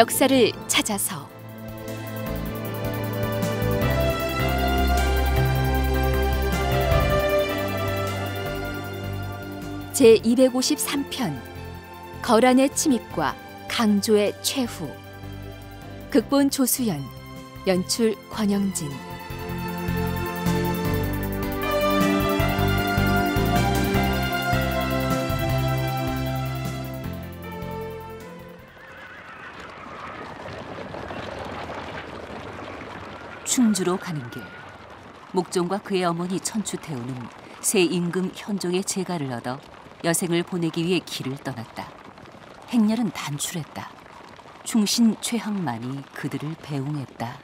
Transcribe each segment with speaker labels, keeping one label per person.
Speaker 1: 역사를 찾아서 제 253편 거란의 침입과 강조의 최후 극본 조수연 연출 권영진 천주로 가는 길. 목종과 그의 어머니 천추태우는 새 임금 현종의 재가를 얻어 여생을 보내기 위해 길을 떠났다. 행렬은 단출했다. 충신 최항만이 그들을 배웅했다.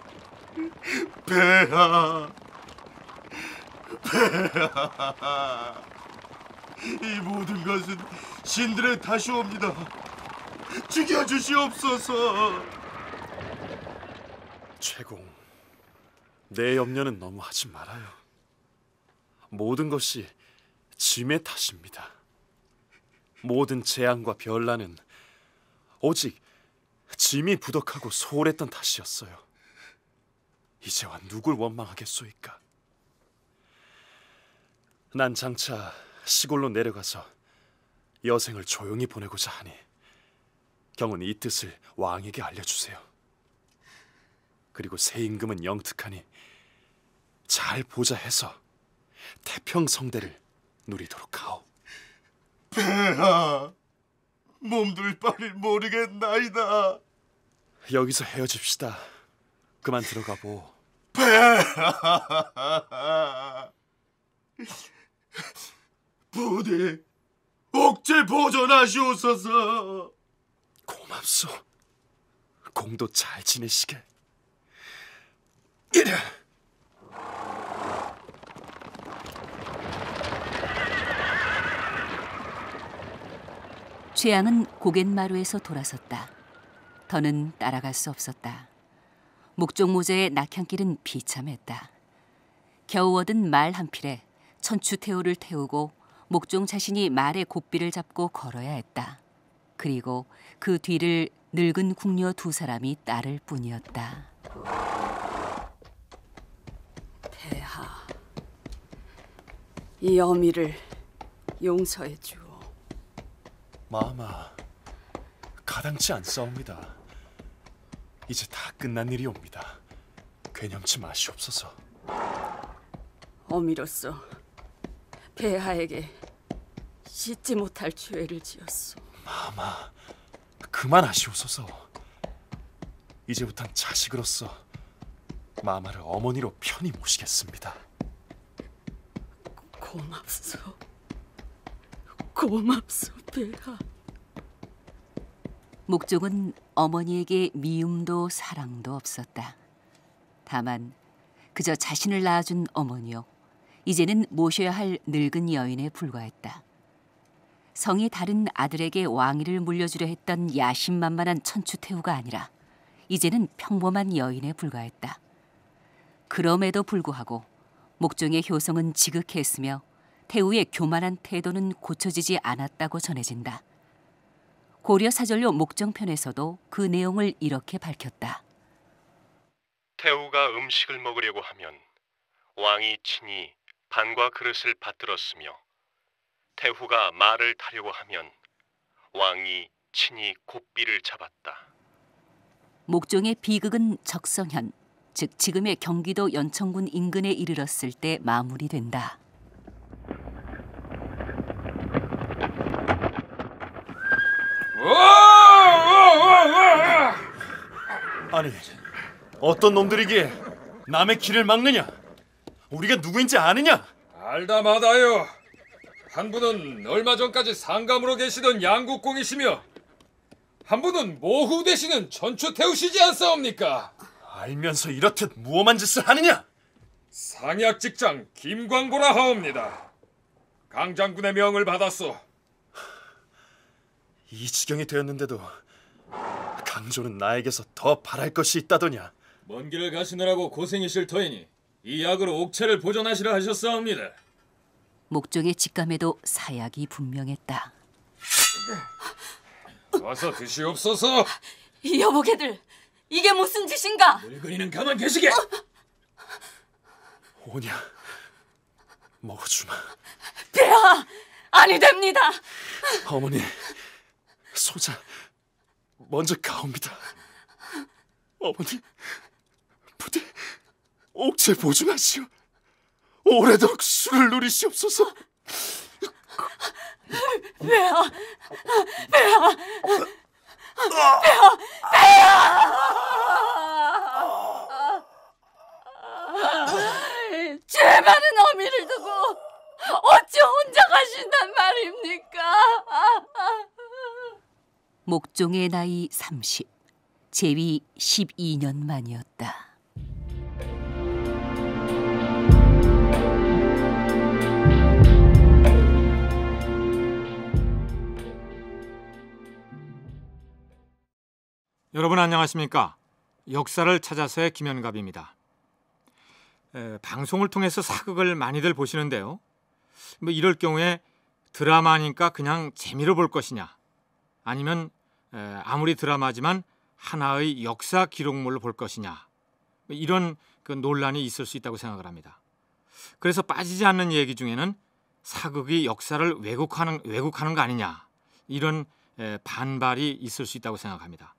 Speaker 2: 배하, 배하, 이 모든 것은 신들의 탓이옵니다. 죽여주시옵소서.
Speaker 3: 최공, 내 염려는 너무 하지 말아요. 모든 것이 짐의 탓입니다. 모든 재앙과 별난은 오직 짐이 부덕하고 소홀했던 탓이었어요. 이제와 누굴 원망하겠소이까? 난 장차 시골로 내려가서 여생을 조용히 보내고자 하니 경은 이 뜻을 왕에게 알려주세요. 그리고 새 임금은 영특하니 잘 보자 해서 태평성대를 누리도록 하오.
Speaker 2: 배하, 몸둘 바를 모르겠나이다. 여기서
Speaker 3: 헤어집시다. 그만 들어가보.
Speaker 2: 배하, 부디 옥죄 보존하시옵소서. 고맙소.
Speaker 3: 공도 잘 지내시게.
Speaker 1: 이래. 최양은 고갯마루에서 돌아섰다. 더는 따라갈 수 없었다. 목종 모자의 낙향길은 비참했다. 겨우 얻은 말 한 필에 천추태우를 태우고 목종 자신이 말의 곱비를 잡고 걸어야 했다. 그리고 그 뒤를 늙은 궁녀 두 사람이 따를 뿐이었다. 이 어미를 용서해 주오.
Speaker 3: 마마, 가당치 않사옵니다. 이제 다 끝난 일이옵니다. 괴념치 마시옵소서. 어미로서
Speaker 1: 배하에게 씻지 못할 죄를 지었소. 마마,
Speaker 3: 그만하시옵소서. 이제부턴 자식으로서 마마를 어머니로 편히 모시겠습니다.
Speaker 1: 고맙소.
Speaker 3: 고맙소,
Speaker 1: 배아. 목종은 어머니에게 미움도 사랑도 없었다. 다만 그저 자신을 낳아준 어머니요. 이제는 모셔야 할 늙은 여인에 불과했다. 성이 다른 아들에게 왕위를 물려주려 했던 야심만만한 천추태후가 아니라 이제는 평범한 여인에 불과했다. 그럼에도 불구하고 목종의 효성은 지극했으며 태우의 교만한 태도는 고쳐지지 않았다고 전해진다. 고려 사절료 목정편에서도 그 내용을 이렇게 밝혔다.
Speaker 2: 태우가 음식을 먹으려고 하면 왕이 친히 반과 그릇을 받들었으며 태후가 말을 타려고 하면 왕이 친히 곱비를 잡았다.
Speaker 1: 목종의 비극은 적성현, 즉 지금의 경기도 연천군 인근에 이르렀을 때 마무리된다.
Speaker 3: 아니, 어떤 놈들이기에 남의 길을 막느냐? 우리가
Speaker 4: 누구인지 아느냐? 알다 마다요. 한 분은 얼마 전까지 상감으로 계시던 양국공이시며 한 분은 모후 되시는 전초 태우시지 않사옵니까? 알면서 이렇듯 무엄한 짓을 하느냐? 상약 직장 김광보라 하옵니다. 강 장군의 명을 받았소.
Speaker 3: 이 지경이 되었는데도 강조는 나에게서 더 바랄 것이 있다더냐.
Speaker 5: 먼 길을 가시느라고 고생이실 터이니 이 약으로 옥체를 보존하시라 하셨사옵니다.
Speaker 1: 목적의 직감에도 사약이 분명했다.
Speaker 3: 와서 드시옵소서.
Speaker 1: 여보게들 이게 무슨 짓인가?
Speaker 3: 물건이는 가만 계시게. 어? 오냐? 먹어주마.
Speaker 1: 비라 아니 됩니다.
Speaker 3: 어머니 소자 먼저 가옵니다. 어머니 부디 옥체 보증하시오. 오래도록 술을 누리시옵소서. 배야, 배야. 빼요!
Speaker 1: 죄 많은 어미를 두고 어찌 혼자 가신단 말입니까? 목종의 나이 30, 제위 12년 만이었다.
Speaker 6: 여러분 안녕하십니까? 역사를 찾아서의 김현갑입니다. 에, 방송을 통해서 사극을 많이들 보시는데요. 뭐 이럴 경우에 드라마니까 그냥 재미로 볼 것이냐, 아니면 에, 아무리 드라마지만 하나의 역사 기록물로 볼 것이냐, 뭐 이런 그 논란이 있을 수 있다고 생각을 합니다. 그래서 빠지지 않는 얘기 중에는 사극이 역사를 왜곡하는 왜곡하는 거 아니냐 이런 에, 반발이 있을 수 있다고 생각합니다.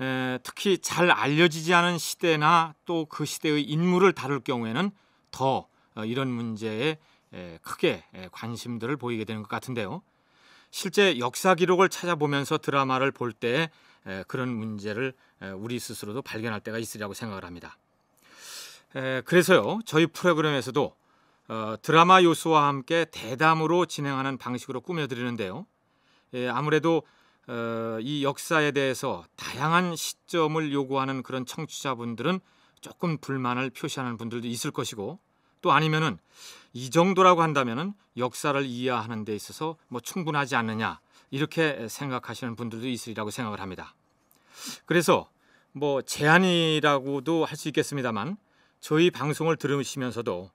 Speaker 6: 에, 특히 잘 알려지지 않은 시대나 또 그 시대의 인물을 다룰 경우에는 더 어, 이런 문제에 에, 크게 에, 관심들을 보이게 되는 것 같은데요. 실제 역사 기록을 찾아보면서 드라마를 볼 때 그런 문제를 우리 스스로도 발견할 때가 있으리라고 생각을 합니다. 그래서요, 저희 프로그램에서도 어, 드라마 요소와 함께 대담으로 진행하는 방식으로 꾸며드리는데요. 예, 아무래도 어, 이 역사에 대해서 다양한 시점을 요구하는 그런 청취자분들은 조금 불만을 표시하는 분들도 있을 것이고 또 아니면은 이 정도라고 한다면은 역사를 이해하는 데 있어서 뭐 충분하지 않느냐 이렇게 생각하시는 분들도 있으리라고 생각을 합니다. 그래서 뭐 제안이라고도 할 수 있겠습니다만 저희 방송을 들으시면서도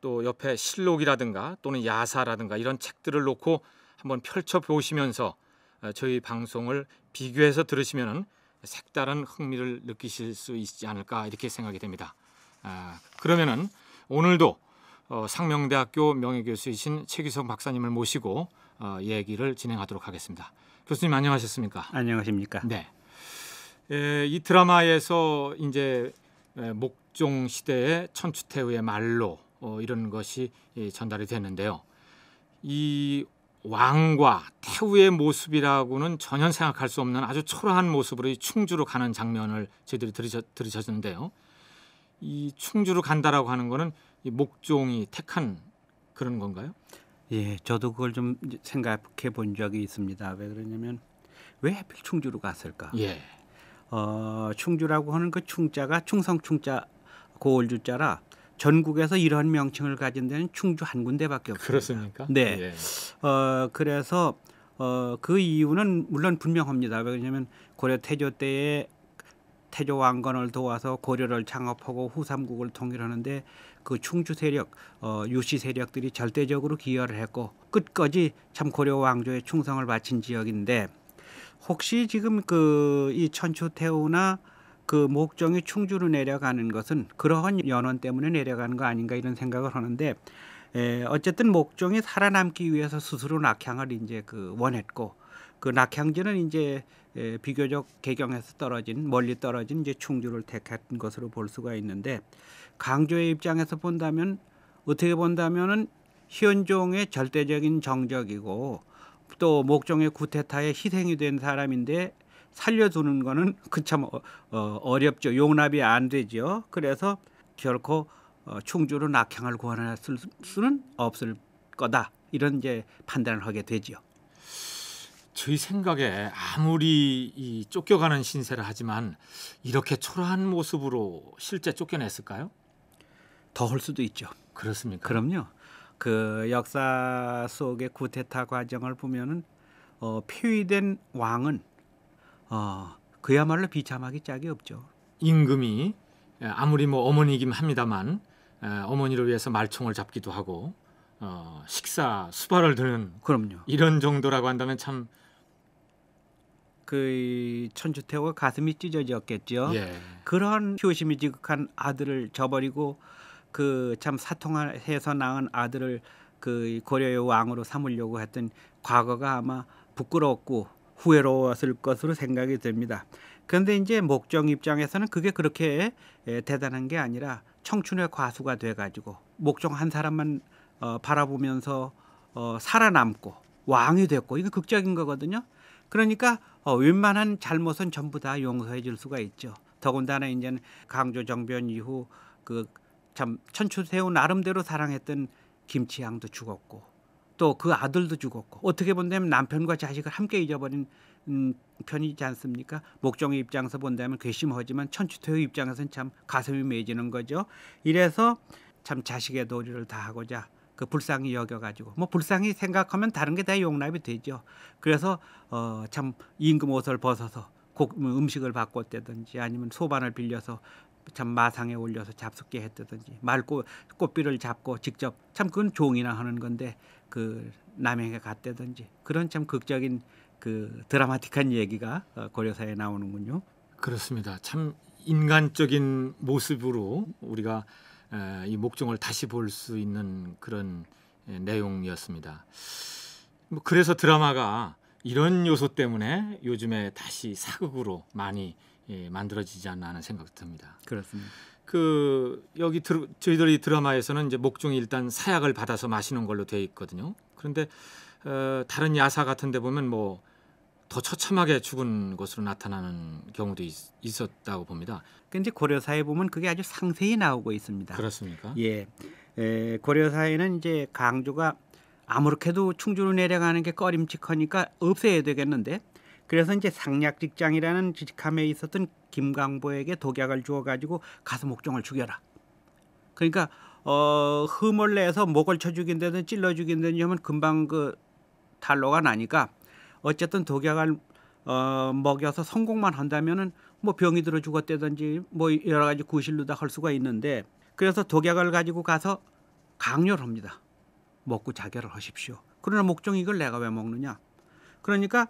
Speaker 6: 또 옆에 실록이라든가 또는 야사라든가 이런 책들을 놓고 한번 펼쳐 보시면서 아, 저희 방송을 비교해서 들으시면 색다른 흥미를 느끼실 수 있지 않을까 이렇게 생각이 됩니다. 아, 그러면 오늘도 어, 상명대학교 명예교수이신 최기성 박사님을 모시고 어, 얘기를 진행하도록 하겠습니다. 교수님 안녕하셨습니까? 안녕하십니까? 네. 이 드라마에서 이제 목종 시대의 천추태후의 말로 어, 이런 것이 예, 전달이 됐는데요. 이 왕과 태후의 모습이라고는 전혀 생각할 수 없는 아주 초라한 모습으로 충주로 가는 장면을 저희들이 들으셨, 들으셨는데요. 이 충주로 간다라고 하는 거는 이 목종이
Speaker 7: 택한 그런 건가요? 예, 저도 그걸 좀 생각해 본 적이 있습니다. 왜 그러냐면 왜 하필 충주로 갔을까? 예. 어, 충주라고 하는 그 충자가 충성 충자 고을주자라 전국에서 이러한 명칭을 가진 데는 충주 한 군데밖에 없습니다. 그렇습니까? 네. 예. 어, 그래서 어, 그 이유는 물론 분명합니다. 왜냐하면 고려 태조 때에 태조 왕건을 도와서 고려를 창업하고 후삼국을 통일하는데 그 충주 세력, 어, 유씨 세력들이 절대적으로 기여를 했고 끝까지 참 고려 왕조의 충성을 바친 지역인데 혹시 지금 그 이 천추 태우나 그 목정이 충주로 내려가는 것은 그러한 연원 때문에 내려가는 거 아닌가 이런 생각을 하는데 에, 어쨌든 목종이 살아남기 위해서 스스로 낙향을 이제 그 원했고 그 낙향지는 이제 에, 비교적 개경에서 떨어진 멀리 떨어진 이제 충주를 택한 것으로 볼 수가 있는데 강조의 입장에서 본다면 어떻게 본다면은 현종의 절대적인 정적이고 또 목종의 구태타에 희생이 된 사람인데 살려두는 거는 그 참 어, 어 렵죠 용납이 안 되죠. 그래서 결코 어, 충주로 낙향을 구할 수는 없을 거다. 이런 이제 판단을 하게 되지
Speaker 6: 저희 생각에 아무리 이 쫓겨가는 신세를 하지만
Speaker 7: 이렇게 초라한 모습으로 실제 쫓겨냈을까요? 더 할 수도 있죠. 그렇습니까? 그럼요. 그 역사 속의 구테타 과정을 보면은 어, 폐위된 왕은 어, 그야말로 비참하기 짝이 없죠.
Speaker 6: 임금이 예, 아무리 뭐 어머니이긴 합니다만 예, 어머니를 위해서 말총을 잡기도 하고 어, 식사 수발을 드는 그럼요. 이런 정도라고 한다면
Speaker 7: 참. 그 천주태후가 가슴이 찢어졌겠죠. 예. 그런 효심이 지극한 아들을 저버리고 그 참 사통해서 낳은 아들을 그 고려의 왕으로 삼으려고 했던 과거가 아마 부끄럽고 후회로웠을 것으로 생각이 됩니다. 그런데 이제 목정 입장에서는 그게 그렇게 대단한 게 아니라 청춘의 과수가 돼가지고 목정 한 사람만 어, 바라보면서 어, 살아남고 왕이 됐고 이거 극적인 거거든요. 그러니까 어, 웬만한 잘못은 전부 다 용서해 줄 수가 있죠. 더군다나 이제는 강조 정변 이후 그 참 천추새우 나름대로 사랑했던 김치향도 죽었고 또그 아들도 죽었고 어떻게 본다면 남편과 자식을 함께 잊어버린 음, 편이지 않습니까? 목종의 입장에서 본다면 괘씸하지만 천추토의 입장에서는 참 가슴이 메지는 거죠. 이래서 참 자식의 도리를 다하고자 그 불쌍히 여겨가지고 뭐 불쌍히 생각하면 다른 게 다 용납이 되죠. 그래서 어, 참 임금 옷을 벗어서 곡, 뭐 음식을 바꿨다든지 아니면 소반을 빌려서 참 마상에 올려서 잡숫게 했다든지 말고 꽃비를 잡고 직접 참 그건 종이나 하는 건데 그 남행에 갔다든지 그런 참 극적인 그 드라마틱한 얘기가 어, 고려사에 나오는군요. 그렇습니다. 참
Speaker 6: 인간적인 모습으로 우리가 이 목종을 다시 볼 수 있는 그런 내용이었습니다. 뭐 그래서 드라마가 이런 요소 때문에 요즘에 다시 사극으로 많이 예, 만들어지지 않나 하는 생각이 듭니다. 그렇습니다. 그 여기 드, 저희들이 드라마에서는 이제 목종이 일단 사약을 받아서 마시는 걸로 돼 있거든요. 그런데 어, 다른 야사 같은데 보면 뭐 더 처참하게 죽은 것으로 나타나는 경우도 있, 었다고
Speaker 7: 봅니다. 근데 고려사에 보면 그게 아주 상세히 나오고 있습니다. 그렇습니까? 예, 에, 고려사에는 이제 강조가 아무렇게도 충주로 내려가는 게 꺼림칙하니까 없애야 되겠는데 그래서 이제 상략직장이라는 직함에 있었던 김광보에게 독약을 주어가지고 가서 목종을 죽여라. 그러니까 어, 흠을 내서 목을 쳐 죽인다든 찔러 죽인다든지 하면 금방 그 달러가 나니까 어쨌든 독약을 어, 먹여서 성공만 한다면은 뭐 병이 들어 죽었다든지 뭐 여러 가지 구실로 다 할 수가 있는데 그래서 독약을 가지고 가서 강요를 합니다. 먹고 자결을 하십시오. 그러나 목종 이걸 내가 왜 먹느냐? 그러니까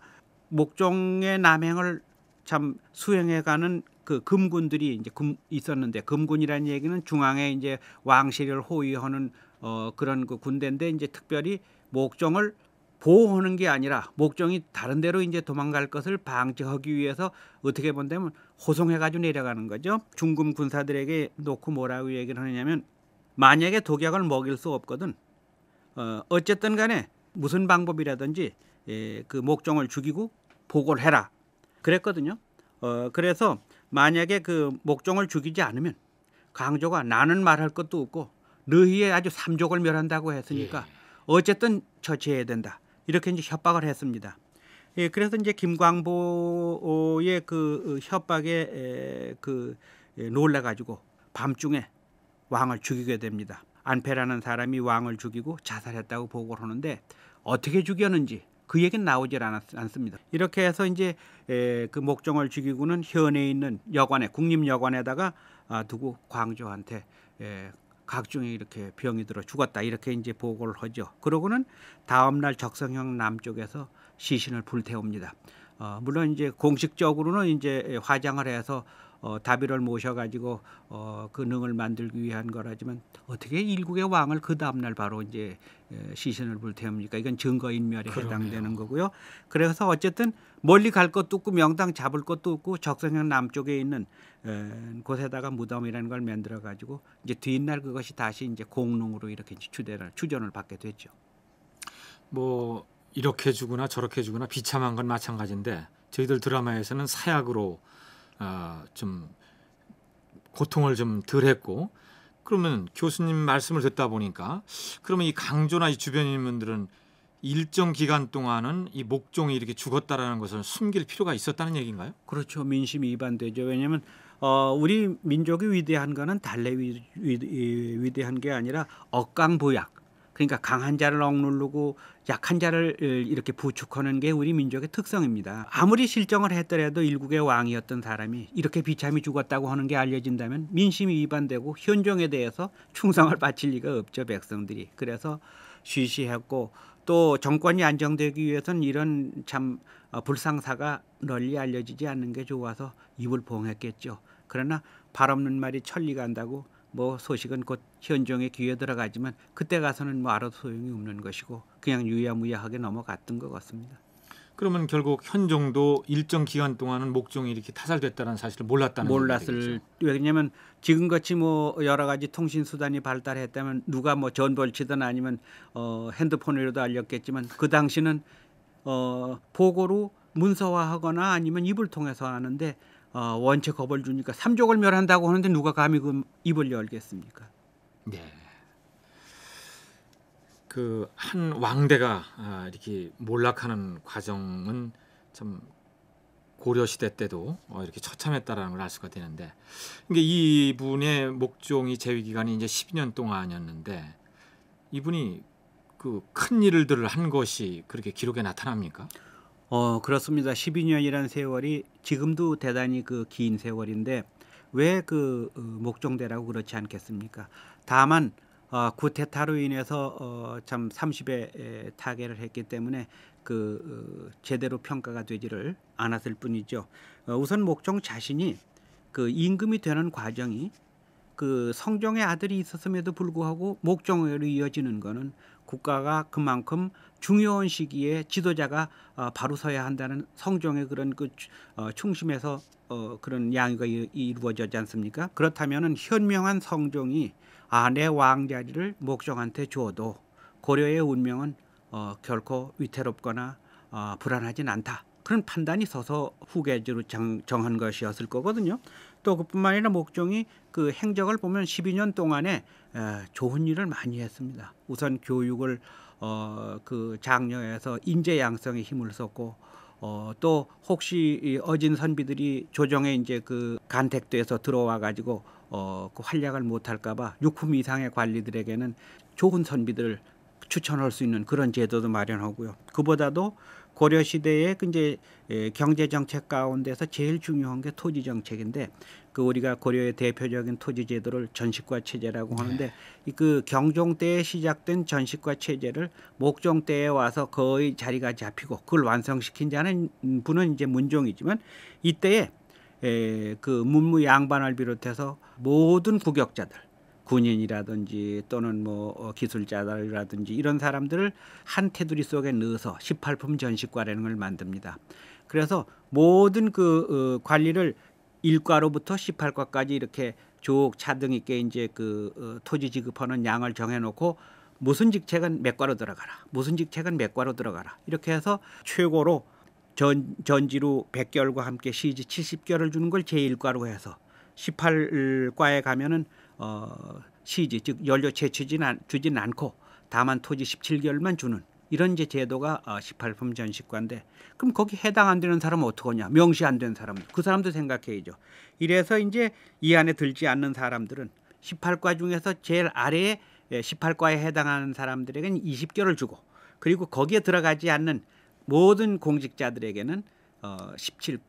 Speaker 7: 목종의 남행을 참 수행해가는 그 금군들이 이제 금 있었는데 금군이라는 얘기는 중앙에 이제 왕실을 호위하는 어 그런 그 군대인데 이제 특별히 목종을 보호하는 게 아니라 목종이 다른 데로 이제 도망갈 것을 방지하기 위해서 어떻게 본다면 호송해 가지고 내려가는 거죠. 중금 군사들에게 놓고 뭐라고 얘기를 하느냐면 만약에 독약을 먹일 수 없거든. 어 어쨌든 간에 무슨 방법이라든지 예, 그 목종을 죽이고 보고를 해라. 그랬거든요. 어, 그래서 만약에 그 목종을 죽이지 않으면 강조가 나는 말할 것도 없고 너희의 아주 삼족을 멸한다고 했으니까 예. 어쨌든 처치해야 된다. 이렇게 이제 협박을 했습니다. 예, 그래서 이제 김광보의 그 어, 협박에 그 예, 놀라가지고 밤중에 왕을 죽이게 됩니다. 안패라는 사람이 왕을 죽이고 자살했다고 보고를 하는데 어떻게 죽였는지 그 얘기는 나오질 않았, 않습니다. 이렇게 해서 이제 에, 그 목종을 죽이고는 현에 있는 여관에 국립여관에다가 아, 두고 광조한테 에, 각종에 이렇게 병이 들어 죽었다 이렇게 이제 보고를 하죠. 그러고는 다음 날 적성형 남쪽에서 시신을 불태웁니다. 어, 물론 이제 공식적으로는 이제 화장을 해서 어, 다비를 모셔가지고 어, 그 능을 만들기 위한 거라지만 어떻게 일국의 왕을 그 다음날 바로 이제 시신을 불태웁니까? 이건 증거인멸에 그러네요. 해당되는 거고요. 그래서 어쨌든 멀리 갈 것도 없고 명당 잡을 것도 없고 적성현 남쪽에 있는 에, 곳에다가 무덤이라는 걸 만들어 가지고 이제 뒷날 그것이 다시 이제 공릉으로 이렇게 추대를 추전을 받게
Speaker 6: 됐죠뭐 이렇게 주거나 저렇게 주거나 비참한 건 마찬가지인데 저희들 드라마에서는 사약으로 어, 좀 고통을 좀덜 했고 그러면 교수님 말씀을 듣다 보니까 그러면 이 강조나 이 주변인분들은 일정 기간 동안은 이 목종이
Speaker 7: 이렇게 죽었다라는 것을 숨길 필요가 있었다는 얘기인가요? 그렇죠. 민심이 위반되죠. 왜냐하면 어, 우리 민족이 위대한 거는 달래 위, 위, 위 대한게 아니라 억강보약. 그러니까 강한 자를 억누르고 약한 자를 어, 이렇게 부축하는 게 우리 민족의 특성입니다. 아무리 실정을 했더라도 일국의 왕이었던 사람이 이렇게 비참히 죽었다고 하는 게 알려진다면 민심이 위반되고 현종에 대해서 충성을 바칠 리가 없죠 백성들이. 그래서 쉬쉬했고 또 정권이 안정되기 위해서는 이런 참 어, 불상사가 널리 알려지지 않는 게 좋아서 입을 봉했겠죠. 그러나 발 없는 말이 천리 간다고 뭐 소식은 곧 현종의 귀에 들어가지만 그때 가서는 뭐 알아도 소용이 없는 것이고 그냥 유야무야하게 넘어갔던 것 같습니다. 그러면 결국 현종도 일정 기간 동안은 목종이 이렇게 타살됐다는 사실을 몰랐다는 몰랐을 왜냐하면 지금같이 뭐 여러 가지 통신 수단이 발달했다면 누가 뭐 전벌치든 아니면 어, 핸드폰으로도 알렸겠지만 그 당시는 어, 보고로 문서화하거나 아니면 입을 통해서 하는데 어, 원체 겁을 주니까 삼족을 멸한다고 하는데 누가 감히 그 입을 열겠습니까?
Speaker 6: 네. 그 한 왕대가 아, 이렇게 몰락하는 과정은 참 고려 시대 때도 어, 이렇게 처참했다라는 걸 알 수가 되는데 이게 이분의 목종이 재위 기간이 이제 12년 동안이었는데
Speaker 7: 이분이 그 큰 일들을 한 것이 그렇게 기록에 나타납니까? 어, 그렇습니다. 12년이라는 세월이 지금도 대단히 그 긴 세월인데 왜그 어, 목종대라고 그렇지 않겠습니까? 다만 어, 구테타로 인해서 어, 참 30에 타계를 했기 때문에 그 어, 제대로 평가가 되지를 않았을 뿐이죠. 어, 우선 목종 자신이 그 임금이 되는 과정이 그 성종의 아들이 있었음에도 불구하고 목종으로 이어지는 거는 국가가 그만큼 중요한 시기에 지도자가 어, 바로 서야 한다는 성종의 그런 그 어, 충심에서 어, 그런 양의가 이루어지지 않습니까? 그렇다면은 현명한 성종이 아내 왕자리를 목종한테 주어도 고려의 운명은 결코 위태롭거나 불안하진 않다. 그런 판단이 서서 후계주로 정한 것이었을 거거든요. 또 그뿐만 아니라 목종이 그 행적을 보면 12년 동안에 좋은 일을 많이 했습니다. 우선 교육을 어, 그 장려에서 인재 양성에 힘을 썼고 어, 또 혹시 이 어진 선비들이 조정에 이제 그 간택돼서 들어와 가지고 어, 그 활약을 못할까봐 육품 이상의 관리들에게는 좋은 선비들을 추천할 수 있는 그런 제도도 마련하고요. 그보다도 고려 시대의 그 이제 예, 경제 정책 가운데서 제일 중요한 게 토지 정책인데 그 우리가 고려의 대표적인 토지 제도를 전식과 체제라고 네. 하는데 네. 그 경종 때에 시작된 전식과 체제를 목종 때에 와서 거의 자리가 잡히고 그걸 완성시킨 자는 분은 이제 문종이지만 이때에 에, 그 문무 양반을 비롯해서 모든 구격자들 군인이라든지 또는 뭐 어, 기술자들이라든지 이런 사람들을 한 테두리 속에 넣어서 18품 전식과라는 걸 만듭니다. 그래서 모든 그 어, 관리를 일과로부터 십팔과까지 이렇게 쭉 차등 있게 이제 그 어, 토지 지급하는 양을 정해놓고 무슨 직책은 몇 과로 들어가라, 무슨 직책은 몇 과로 들어가라 이렇게 해서 최고로 전, 전지로 백개월과 함께 시지 칠십 개을 주는 걸 제일과로 해서 십팔 과에 가면은 어, 시지 즉 연료 채취진 주진 않고 다만 토지 십칠 개월만 주는 이런 제 제도가 18품 어, 전식관데 그럼 거기 해당 안 되는 사람은 어떡하냐 명시 안 되는 사람 그 사람도 생각해야죠 이래서 이제 이 안에 들지 않는 사람들은 18과 중에서 제일 아래에 18과에 예, 해당하는 사람들에게는 20개를 주고 그리고 거기에 들어가지 않는 모든 공직자들에게는 어, 1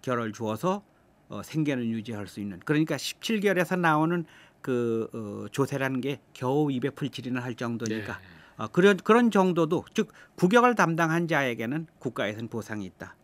Speaker 7: 7결을 주어서 어, 생계는 유지할 수 있는 그러니까 17개월에서 나오는 그 어, 조세라는 게 겨우 2 0 0풀칠이는할 정도니까 네. 어, 그런 그런 정도도 즉 국역을 담당한 자에게는 국가에선 보상이 있다.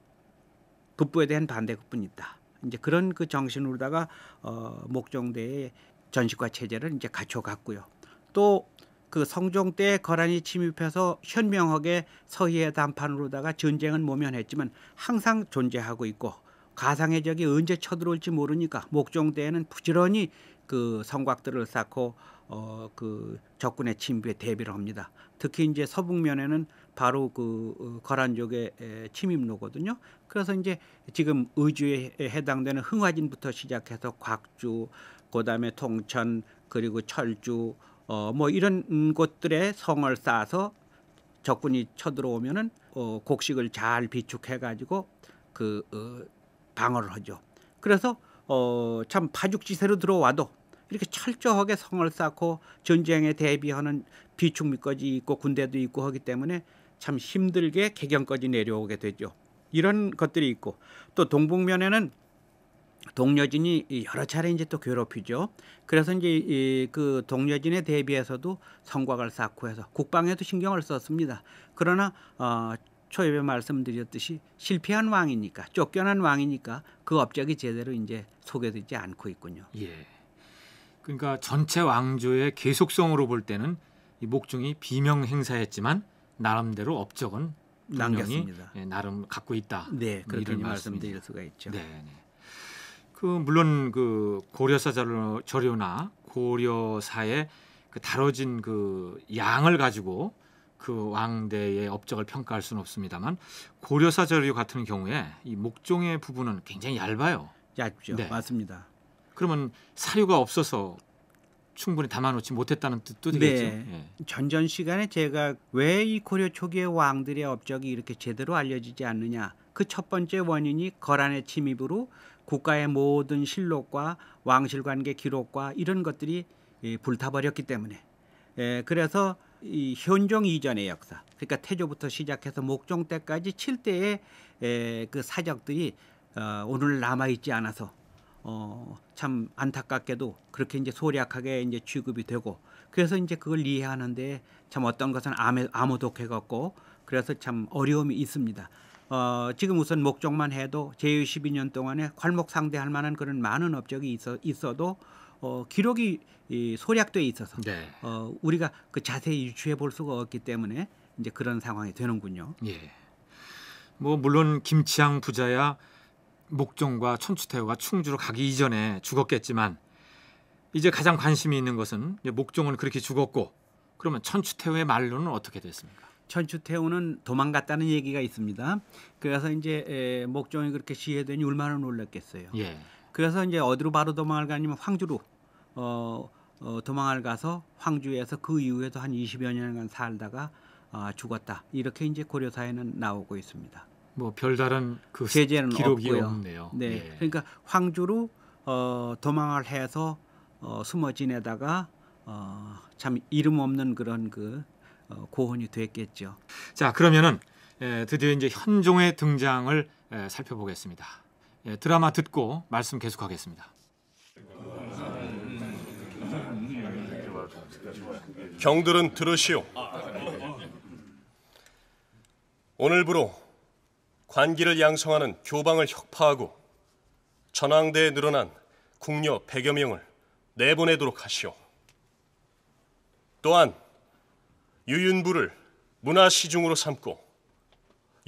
Speaker 7: 급부에 대한 반대 급부는 있다. 이제 그런 그 정신으로다가 어, 목종대의 전시과 체제를 이제 갖춰갔고요. 또 그 성종 때 거란이 침입해서 현명하게 서희의 단판으로다가 전쟁은 모면했지만 항상 존재하고 있고 가상의 적이 언제 쳐들어올지 모르니까 목종 대에는 부지런히 그 성곽들을 쌓고 어, 그 적군의 침입에 대비를 합니다. 특히 이제 서북면에는 바로 그 어, 거란족의 침입로거든요. 그래서 이제 지금 의주에 해당되는 흥화진부터 시작해서 곽주, 그다음에 통천 그리고 철주 어, 뭐 이런 곳들의 성을 쌓아서 적군이 쳐들어오면은 어, 곡식을 잘 비축해 가지고 그 어, 방어를 하죠. 그래서 어, 참 파죽지세로 들어와도 이렇게 철저하게 성을 쌓고 전쟁에 대비하는 비축미까지 있고 군대도 있고 하기 때문에 참 힘들게 개경까지 내려오게 되죠. 이런 것들이 있고 또 동북면에는 동여진이 여러 차례 이제 또 괴롭히죠. 그래서 이제 이그 동여진에 대비해서도 성곽을 쌓고 해서 국방에도 신경을 썼습니다. 그러나 어, 초입에 말씀드렸듯이 실패한 왕이니까 쫓겨난 왕이니까 그 업적이 제대로 이제 소개되지 않고 있군요. 예.
Speaker 6: 그러니까 전체 왕조의 계속성으로 볼 때는 이 목종이 비명 행사했지만 나름대로 업적은 남겼습니다. 예, 나름 갖고 있다. 네, 뭐 그렇게 말씀드릴 수가 있죠. 네, 네. 그 물론 그 고려사 자료나고려사에그 다뤄진 그 양을 가지고 그 왕대의 업적을 평가할 수는 없습니다만 고려사 자료 같은 경우에 이 목종의 부분은 굉장히 얇아요. 얇죠. 네.
Speaker 7: 맞습니다. 그러면 사료가 없어서 충분히 담아놓지 못했다는 뜻도 네. 되겠죠. 네. 예. 전전 시간에 제가 왜 이 고려 초기의 왕들의 업적이 이렇게 제대로 알려지지 않느냐 그 첫 번째 원인이 거란의 침입으로 국가의 모든 실록과 왕실 관계 기록과 이런 것들이 예, 불타버렸기 때문에 예, 그래서 이 현종 이전의 역사 그러니까 태조부터 시작해서 목종 때까지 칠대의 예, 그 사적들이 어, 오늘 남아 있지 않아서 어, 참 안타깝게도 그렇게 이제 소략하게 이제 취급이 되고 그래서 이제 그걸 이해하는데 참 어떤 것은 암에 암호독해 갖고 그래서 참 어려움이 있습니다. 어, 지금 우선 목적만 해도 제휴 12년 동안에 괄목상대할 만한 그런 많은 업적이 있어, 있어도 어, 기록이 이, 소략돼 있어서 네. 어, 우리가 그 자세히 유추해 볼 수가 없기 때문에 이제 그런 상황이 되는군요. 예.
Speaker 6: 뭐 물론 김치향 부자야 목종과 천추태후가 충주로 가기 이전에 죽었겠지만 이제 가장 관심이 있는 것은 목종은 그렇게 죽었고
Speaker 7: 그러면 천추태후의 말로는 어떻게 됐습니까? 천추태후는 도망갔다는 얘기가 있습니다. 그래서 이제 목종이 그렇게 시해되니 얼마나 놀랐겠어요. 예. 그래서 이제 어디로 바로 도망을 가냐면 황주로 어, 어, 도망을 가서 황주에서 그 이후에도 한 20여 년간 살다가 아, 죽었다. 이렇게 이제 고려사에는 나오고 있습니다.
Speaker 6: 뭐 별다른 그, 그 제재는 기록이 없고요. 없네요. 네. 예.
Speaker 7: 그러니까 황주로 어, 도망을 해서 어, 숨어 지내다가 어, 참 이름 없는 그런 그 어, 고혼이 됐겠죠.
Speaker 6: 자 그러면은 에, 예, 드디어 이제 현종의 등장을 에, 예, 살펴보겠습니다. 예, 드라마 듣고 말씀 계속하겠습니다.
Speaker 2: 경들은 들으시오. 오늘부로 관기를 양성하는 교방을 혁파하고 전황대에 늘어난 궁녀 백여 명을 내보내도록 하시오. 또한 유윤부를 문화시중으로 삼고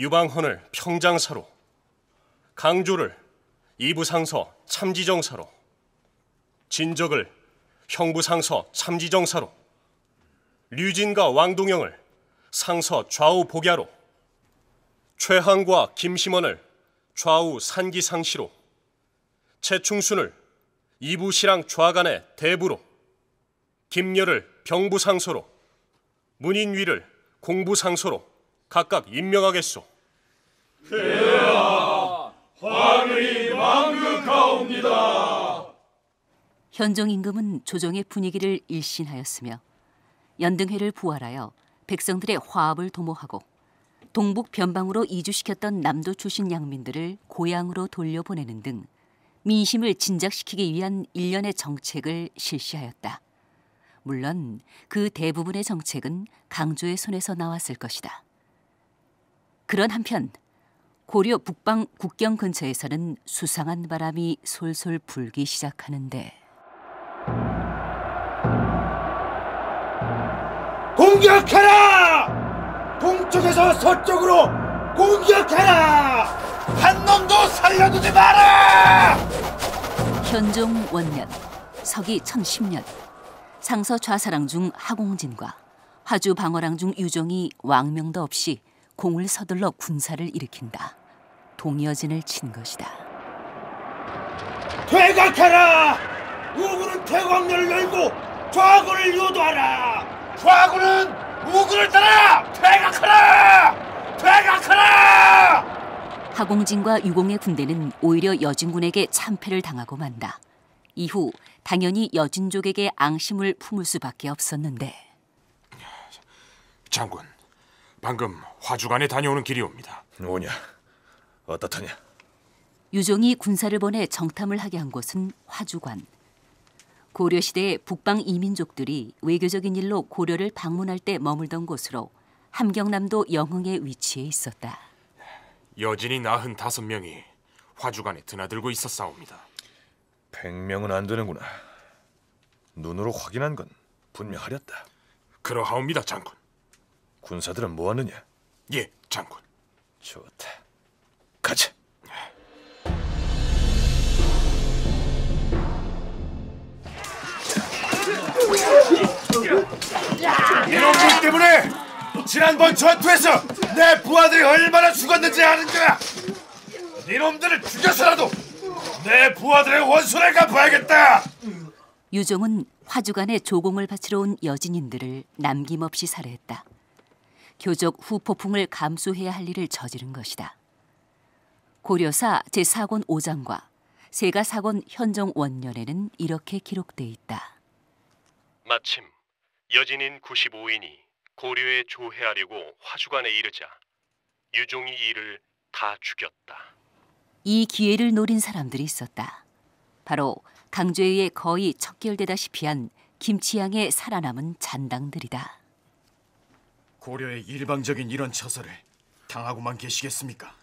Speaker 2: 유방헌을 평장사로 강조를 이부상서 참지정사로 진적을 형부상서 참지정사로 류진과 왕동영을 상서 좌우복야로 최항과 김심원을 좌우 산기상시로 최충순을 이부시랑 좌간의 대부로 김열을 병부상소로 문인위를 공부상소로 각각 임명하겠소.
Speaker 4: 폐하 화를 망극하옵니다.
Speaker 1: 현종 임금은 조정의 분위기를 일신하였으며 연등회를 부활하여 백성들의 화합을 도모하고 동북 변방으로 이주시켰던 남도 출신 양민들을 고향으로 돌려보내는 등 민심을 진작시키기 위한 일련의 정책을 실시하였다. 물론 그 대부분의 정책은 강조의 손에서 나왔을 것이다. 그런 한편 고려 북방 국경 근처에서는 수상한 바람이 솔솔 불기 시작하는데
Speaker 4: 공격하라! 동쪽에서 서쪽으로 공격해라한 놈도 살려두지 마라!
Speaker 1: 현종 원년, 서기 1010년 상서 좌사랑 중 하공진과 하주 방어랑 중 유종이 왕명도 없이 공을 서둘러 군사를 일으킨다. 동여진을 친 것이다.
Speaker 4: 퇴각하라! 우군은 퇴광열 열고 좌군을 유도하라!
Speaker 5: 좌군은 우군을 따라! 퇴각하라! 퇴각하라!
Speaker 1: 하공진과 유공의 군대는 오히려 여진군에게 참패를 당하고 만다. 이후 당연히 여진족에게 앙심을 품을 수밖에 없었는데.
Speaker 2: 장군, 방금 화주간에 다녀오는 길이옵니다. 오냐? 어떻하냐?
Speaker 1: 유종이 군사를 보내 정탐을 하게 한 곳은 화주관. 고려시대 의 북방 이민족들이 외교적인 일로 고려를 방문할 때 머물던 곳으로 함경남도 영흥에 위치해 있었다.
Speaker 2: 여진이 나흔 다섯 명이 화주간에 드나들고 있었사옵니다. 백 명은 안 되는구나. 눈으로 확인한 건 분명하렸다. 그러하옵니다, 장군. 군사들은 뭐하느냐? 예, 장군. 좋다. 가자.
Speaker 5: 이런 것 때문에 지난번 전투에서 내 부하들이 얼마나 죽었는지 아는 거야. 이놈들을 죽여서라도 내 부하들의 원수를 갚아야겠다.
Speaker 1: 유종은 화주간에 조공을 바치러 온 여진인들을 남김없이 살해했다. 교적 후폭풍을 감수해야 할 일을 저지른 것이다. 고려사 제4권 5장과 세가사권 현정 원년에는 이렇게 기록돼 있다.
Speaker 2: 마침 여진인 95인이 고려에 조회하려고 화주관에 이르자 유종이 이를 다 죽였다.
Speaker 1: 이 기회를 노린 사람들이 있었다. 바로 강조에 거의 척결되다시피 한 김치양의 살아남은 잔당들이다.
Speaker 3: 고려의 일방적인 이런 처사를 당하고만 계시겠습니까?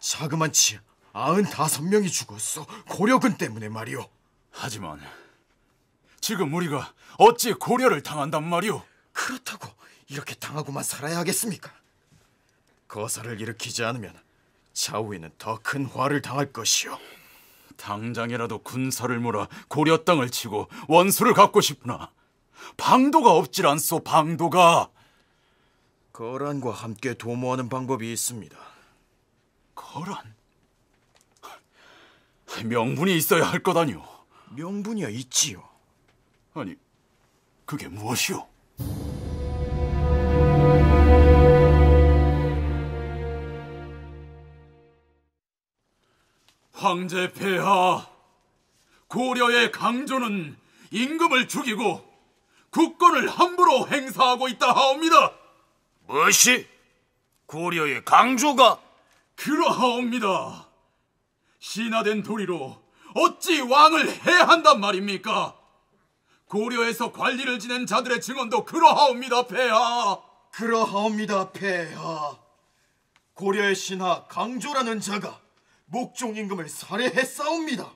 Speaker 3: 자그만치 아흔다섯 명이 죽었어 고려군 때문에 말이오. 하지만 지금 우리가 어찌 고려를 당한단 말이오? 그렇다고 이렇게 당하고만 살아야 하겠습니까? 거사를 일으키지 않으면 좌우에는 더 큰 화를 당할 것이오. 당장이라도 군사를 몰아 고려 땅을 치고 원수를 갖고 싶으나 방도가 없질 않소 방도가. 거란과 함께 도모하는 방법이 있습니다. 거란? 명분이 있어야 할것 아니오. 명분이야 있지요. 아니, 그게 무엇이오?
Speaker 5: 황제 폐하, 고려의 강조는 임금을 죽이고 국권을 함부로 행사하고 있다 하옵니다. 무엇이? 고려의 강조가? 그러하옵니다. 신화된 도리로 어찌 왕을 해한단 야 말입니까? 고려에서 관리를 지낸 자들의 증언도 그러하옵니다, 폐하. 그러하옵니다, 폐하. 고려의 신하 강조라는 자가 목종 임금을 살해했사옵니다.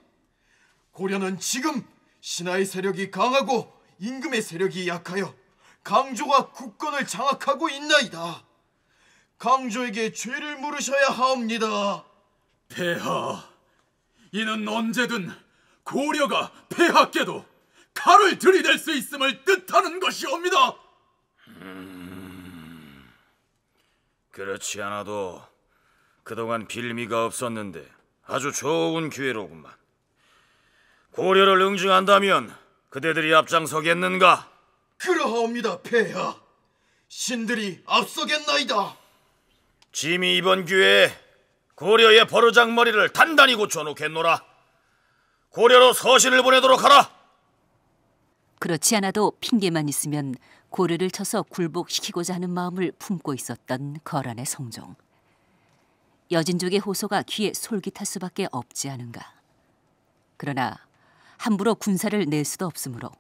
Speaker 3: 고려는 지금 신하의 세력이 강하고 임금의 세력이 약하여 강조가 국권을 장악하고 있나이다. 강조에게 죄를 물으셔야
Speaker 5: 하옵니다. 폐하, 이는 언제든 고려가 폐하께도 칼을 들이댈 수 있음을 뜻하는 것이옵니다. 음, 그렇지 않아도 그동안 빌미가 없었는데 아주 좋은 기회로구만. 고려를 응징한다면 그대들이 앞장서겠는가? 그러하옵니다, 폐하. 신들이 앞서겠나이다. 짐이 이번 기회에 고려의 버르장머리를 단단히 고쳐놓겠노라. 고려로 서신을 보내도록 하라.
Speaker 1: 그렇지 않아도 핑계만 있으면 고려를 쳐서 굴복시키고자 하는 마음을 품고 있었던 거란의 성종. 여진족의 호소가 귀에 솔깃할 수밖에 없지 않은가. 그러나 함부로 군사를 낼 수도 없으므로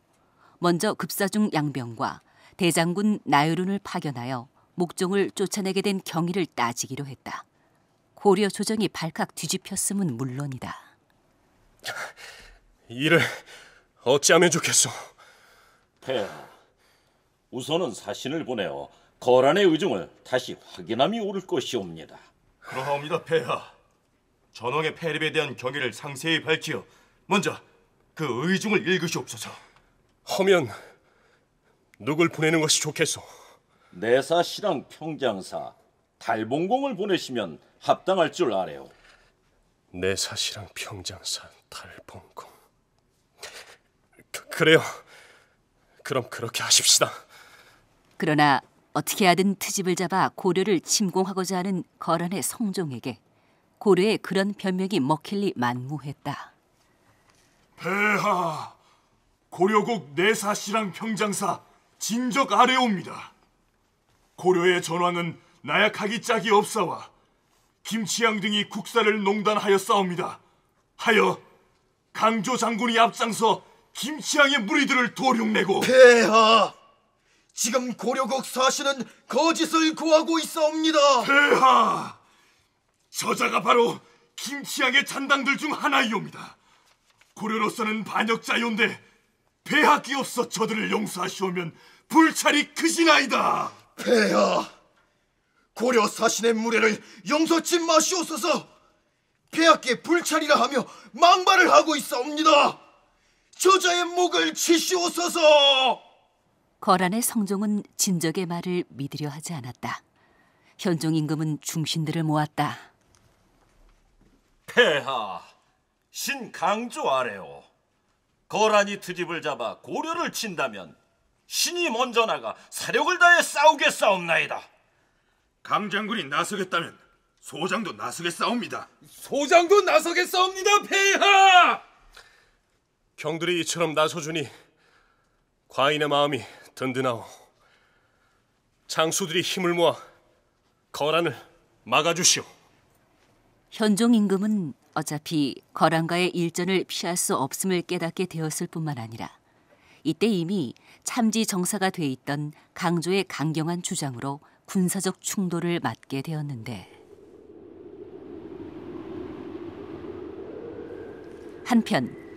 Speaker 1: 먼저 급사중 양병과 대장군 나유룬을 파견하여 목종을 쫓아내게 된 경위를 따지기로 했다. 고려 조정이 발칵 뒤집혔음은 물론이다.
Speaker 2: 이를 어찌하면 좋겠소? 폐하, 우선은
Speaker 4: 사신을 보내어 거란의 의중을 다시 확인함이 옳을 것이옵니다.
Speaker 2: 그러하옵니다, 폐하. 전왕의 폐립에 대한 경위를 상세히 밝히어 먼저 그 의중을 읽으시옵소서. 허면 누굴 보내는 것이
Speaker 4: 좋겠소? 내사 시랑 평장사 달봉공을 보내시면 합당할 줄 아래요.
Speaker 2: 내사 시랑 평장사 달봉공. 그, 그래요. 그럼 그렇게 하십시다.
Speaker 1: 그러나 어떻게 하든 트집을 잡아 고려를 침공하고자 하는 거란의 성종에게 고려의 그런 변명이 먹힐리 만무했다.
Speaker 2: 배하, 고려국 내사시랑 평장사 진적 아래옵니다. 고려의 전황은 나약하기 짝이 없사와 김치양 등이 국사를 농단하여 싸웁니다. 하여 강조 장군이 앞장서 김치양의 무리들을 도륙내고 폐하 지금
Speaker 4: 고려국 사신은 거짓을 구하고 있사옵니다 폐하
Speaker 2: 저자가 바로 김치양의 잔당들 중 하나이옵니다 고려로서는 반역자이온데 폐하기 없어 저들을 용서하시오면 불찰이 크시나이다 폐하 고려 사신의 무례를 용서치
Speaker 4: 마시옵소서 폐하께 불찰이라 하며 망발을 하고 있사옵니다 저자의 목을 치시옵소서.
Speaker 1: 거란의 성종은 진적의 말을 믿으려 하지 않았다. 현종 임금은 중신들을 모았다.
Speaker 4: 폐하, 신강조 아래오. 거란이 트집을 잡아 고려를 친다면 신이 먼저 나가 사력을 다해 싸우겠사옵나이다. 강장군이 나서겠다면 소장도
Speaker 2: 나서겠사옵니다. 소장도 나서겠사옵니다, 폐하! 경들이 이처럼 나서주니 과인의 마음이 든든하오. 장수들이 힘을 모아 거란을 막아주시오.
Speaker 1: 현종 임금은 어차피 거란과의 일전을 피할 수 없음을 깨닫게 되었을 뿐만 아니라 이때 이미 참지 정사가 돼 있던 강조의 강경한 주장으로 군사적 충돌을 맞게 되었는데 한편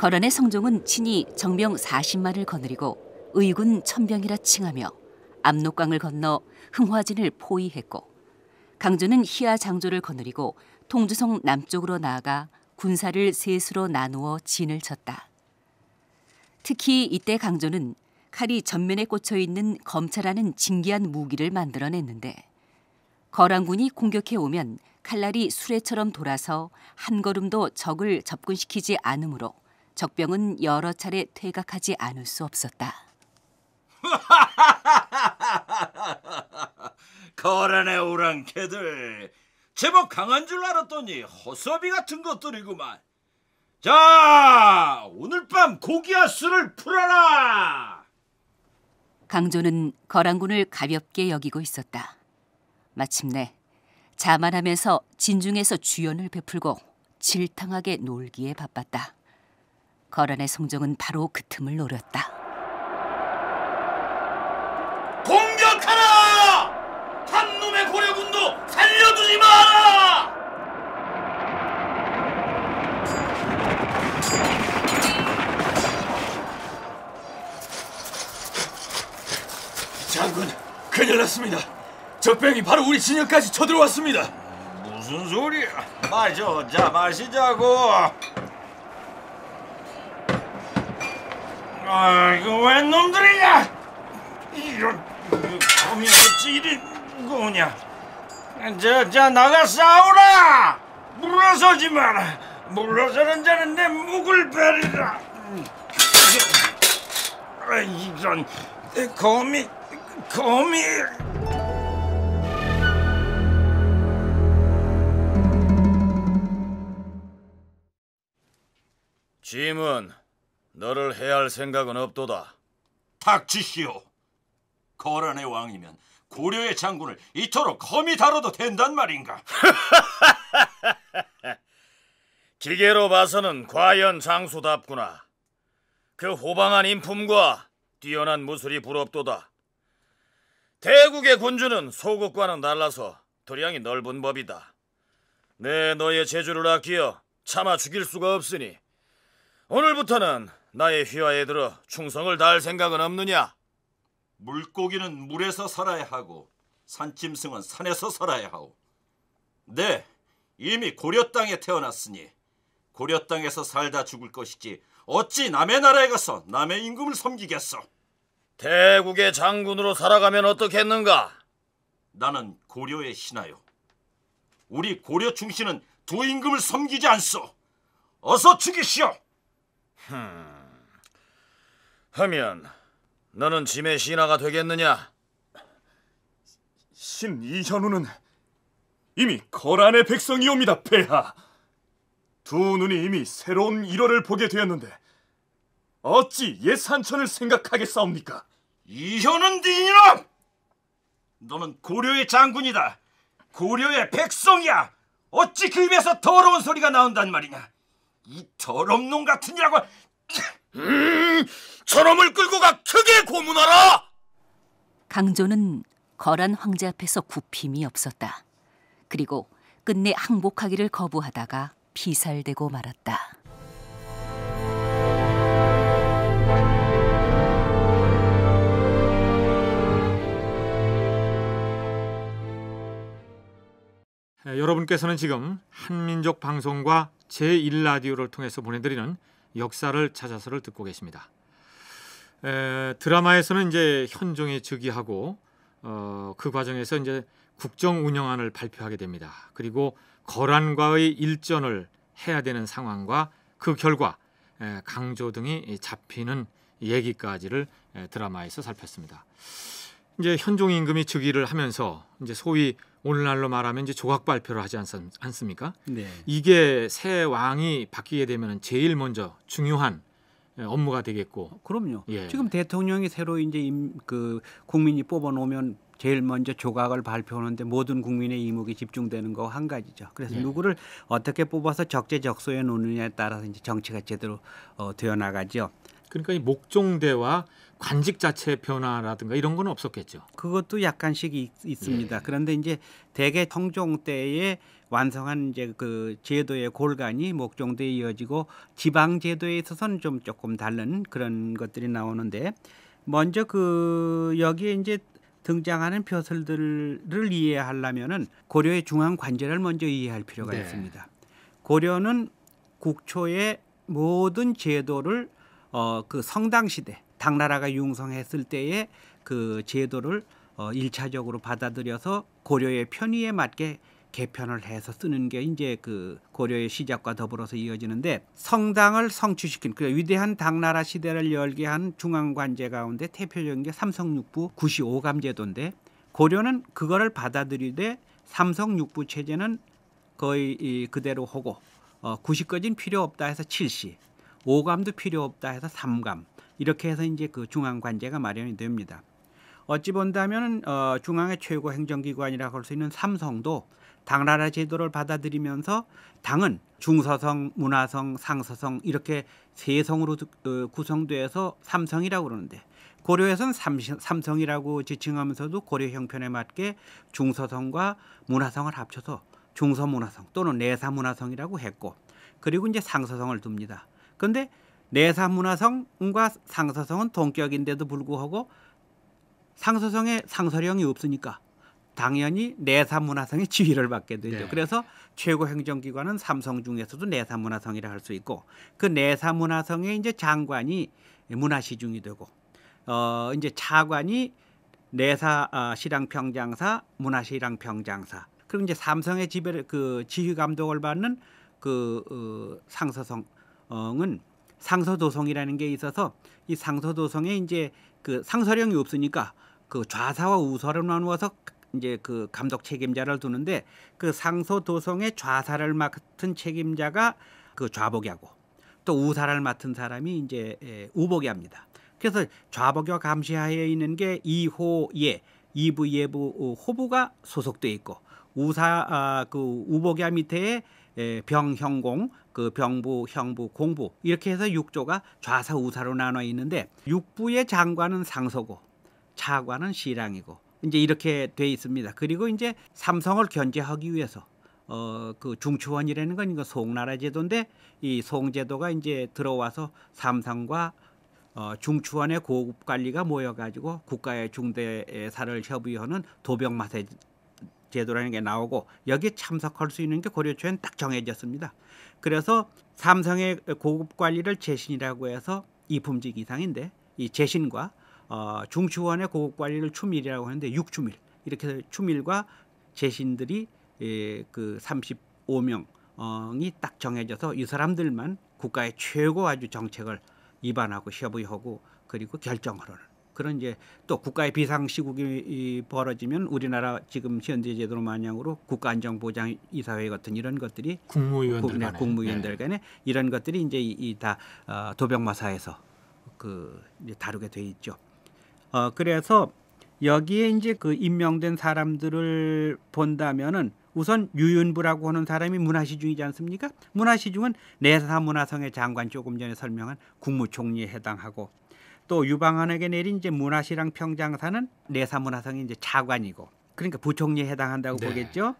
Speaker 1: 거란의 성종은 친히 정병 40만을 거느리고 의군 천병이라 칭하며 압록강을 건너 흥화진을 포위했고 강조는 히야 장조를 거느리고 통주성 남쪽으로 나아가 군사를 셋으로 나누어 진을 쳤다. 특히 이때 강조는 칼이 전면에 꽂혀 있는 검찰하는 진기한 무기를 만들어냈는데 거란군이 공격해 오면 칼날이 수레처럼 돌아서 한 걸음도 적을 접근시키지 않으므로 적병은 여러 차례 퇴각하지 않을 수 없었다.
Speaker 4: 거란의 오랑캐들 제법 강한 줄 알았더니 허수아비 같은 것들이구만. 자, 오늘 밤 고기아스를 풀어라!
Speaker 1: 강조는 거란군을 가볍게 여기고 있었다. 마침내 자만하면서 진중에서 주연을 베풀고 질탕하게 놀기에 바빴다. 거란의 송종은 바로 그 틈을 노렸다.
Speaker 2: 공격하라! 한 놈의 고려군도 살려두지 마라!
Speaker 5: 장군, 큰일 났습니다. 적병이 바로 우리 진영까지 쳐들어왔습니다.
Speaker 4: 무슨 소리야? 말좀자 마시자고. 아이고 웬 놈들이냐? 이런 범이 어찌 이리 무거우냐? 저, 저 나가 싸우라! 물러서지 마라! 물러서는 자는 내 목을 베리라! 아, 이런 거미,
Speaker 5: 거미... 짐은 너를 해할 생각은 없도다. 탁치시오
Speaker 4: 거란의 왕이면 고려의 장군을 이토록 검이 다뤄도 된단 말인가?
Speaker 5: 기계로 봐서는 과연 장수답구나. 그 호방한 인품과 뛰어난 무술이 부럽도다. 대국의 군주는 소국과는 달라서 도량이 넓은 법이다. 내 너의 재주를 아끼어 차마 죽일 수가 없으니 오늘부터는 나의 휘하에 들어 충성을 다할 생각은 없느냐? 물고기는
Speaker 4: 물에서 살아야 하고 산짐승은 산에서 살아야 하오. 네, 이미 고려 땅에 태어났으니 고려 땅에서 살다 죽을 것이지 어찌 남의 나라에 가서 남의 임금을 섬기겠어? 대국의 장군으로 살아가면 어떻겠는가? 나는 고려의 신하요. 우리 고려 충신은 두 임금을 섬기지 않소. 어서 죽이시오.
Speaker 5: 흠. 하면 너는 짐의 신하가 되겠느냐?
Speaker 2: 신 이현우는 이미 거란의 백성이옵니다, 폐하. 두 눈이 이미 새로운 일월을 보게 되었는데 어찌 예산천을 생각하겠사옵니까? 이현은 니이놈!
Speaker 4: 네 너는 고려의 장군이다. 고려의 백성이야. 어찌 그 입에서 더러운 소리가 나온단 말이냐. 이 더럽놈 같으니라고. 음! 저놈을 끌고 가 크게 고문하라!
Speaker 1: 강조는 거란 황제 앞에서 굽힘이 없었다. 그리고 끝내 항복하기를 거부하다가 피살되고 말았다.
Speaker 6: 네, 여러분께서는 지금 한민족 방송과 제1라디오를 통해서 보내드리는 역사를 찾아서를 듣고 계십니다. 에, 드라마에서는 이제 현종에 즉위하고 어, 그 과정에서 이제 국정 운영안을 발표하게 됩니다. 그리고 거란과의 일전을 해야 되는 상황과 그 결과 에, 강조 등이 잡히는 얘기까지를 에, 드라마에서 살폈습니다. 이제 현종 임금이 즉위를 하면서 이제 소위 오늘날로 말하면 이제 조각 발표를 하지 않습니까? 네. 이게 새 왕이 바뀌게 되면 제일 먼저 중요한 예, 업무가 되겠고. 그럼요. 예. 지금
Speaker 7: 대통령이 새로 이제 임, 그 국민이 뽑아놓으면 제일 먼저 조각을 발표하는데 모든 국민의 이목이 집중되는 거 한 가지죠. 그래서 예. 누구를 어떻게 뽑아서 적재적소에 놓느냐에 따라서 이제 정치가 제대로 어, 되어 나가죠. 그러니까 이 목종대와 관직 자체 변화라든가 이런 건 없었겠죠. 그것도 약간씩 있, 습니다 예. 그런데 이제 대개 성종 때에 완성한 이제 그 제도의 골간이 목종도에 이어지고 지방 제도에 있어서는 좀 조금 다른 그런 것들이 나오는데 먼저 그 여기에 이제 등장하는 벼슬들을 이해하려면은 고려의 중앙 관제를 먼저 이해할 필요가 네. 있습니다. 고려는 국초의 모든 제도를 어그 성당 시대 당나라가 융성했을 때의 그 제도를 어, 일차적으로 받아들여서 고려의 편의에 맞게 개편을 해서 쓰는 게 이제 그 고려의 시작과 더불어서 이어지는데 성당을 성취시킨 그 위대한 당나라 시대를 열게 한 중앙관제 가운데 대표적인 게 삼성육부 구시오감제도인데 고려는 그거를 받아들이되 삼성육부 체제는 거의 이 그대로 하고 어, 구시까지는 필요 없다 해서 칠시오감도 필요 없다 해서 삼감 이렇게 해서 이제 그 중앙 관제가 마련이 됩니다. 어찌 본다면 어, 중앙의 최고 행정기관이라고 할 수 있는 삼성도 당나라 제도를 받아들이면서 당은 중서성, 문화성, 상서성 이렇게 세 성으로 어, 구성돼서 삼성이라고 그러는데 고려에서는 삼성이라고 지칭하면서도 고려 형편에 맞게 중서성과 문화성을 합쳐서 중서문화성 또는 내사문화성이라고 했고 그리고 이제 상서성을 둡니다. 근데 내사문화성과 상서성은 동격인데도 불구하고 상서성에 상서령이 없으니까 당연히 내사문화성의 지위를 받게 되죠. 네. 그래서 최고 행정기관은 삼성 중에서도 내사문화성이라 할 수 있고 그 내사문화성의 이제 장관이 문화시중이 되고 어 이제 차관이 내사 어, 아, 시랑평장사, 문화시랑평장사 그리고 이제 삼성의 지배 를그 지휘 감독을 받는 그 어, 상서성은 상서도성이라는 게 있어서 이 상서도성에 이제 그 상서령이 없으니까 그 좌사와 우사로 나누어서 이제 그 감독 책임자를 두는데 그 상서도성의 좌사를 맡은 책임자가 그 좌복이 하고 또 우사를 맡은 사람이 이제 우복이 합니다. 그래서 좌복이와 감시하에 있는 게 이호예 이부예부 어, 호부가 소속돼 있고 우사 아, 그 우복야 이 밑에 병형공 그 병부, 형부, 공부 이렇게 해서 육조가 좌사우사로 나눠 있는데 육부의 장관은 상서고 차관은 시랑이고 이제 이렇게 돼 있습니다. 그리고 이제 삼성을 견제하기 위해서 어그 중추원이라는 건 이거 송나라 제도인데 이 송제도가 이제 들어와서 삼성과 어, 중추원의 고급 관리가 모여가지고 국가의 중대사를 협의하는 도병마세 제도라는 게 나오고 여기에 참석할 수 있는 게 고려초엔 딱 정해졌습니다. 그래서 삼성의 고급 관리를 재신이라고 해서 이품질 이상인데 이 재신과 어, 중추원의 고급 관리를 추밀이라고 하는데 육추밀 이렇게 해서 추밀과 재신들이 예, 그 35명이 어, 딱 정해져서 이 사람들만 국가의 최고 아주 정책을 입안하고 협의하고 그리고 결정을 하는 그런 이제 또 국가의 비상시국이 벌어지면 우리나라 지금 현재 제도로 마냥으로 국가안전보장이사회 같은 이런 것들이 국무위원들 네, 간에, 국무위원들 네. 간에 네. 이런 것들이 이제 이다 이 어, 도병마사에서 그 이제 다루게 돼 있죠. 어 그래서 여기에 이제 그 임명된 사람들을 본다면은 우선 유윤부라고 하는 사람이 문화시중이지 않습니까? 문화시중은 내사문화성의 장관 조금 전에 설명한 국무총리에 해당하고 또 유방한에게 내린 이제 문화시랑 평장사는 내사문화성이 이제 차관이고 그러니까 부총리에 해당한다고 네. 보겠죠.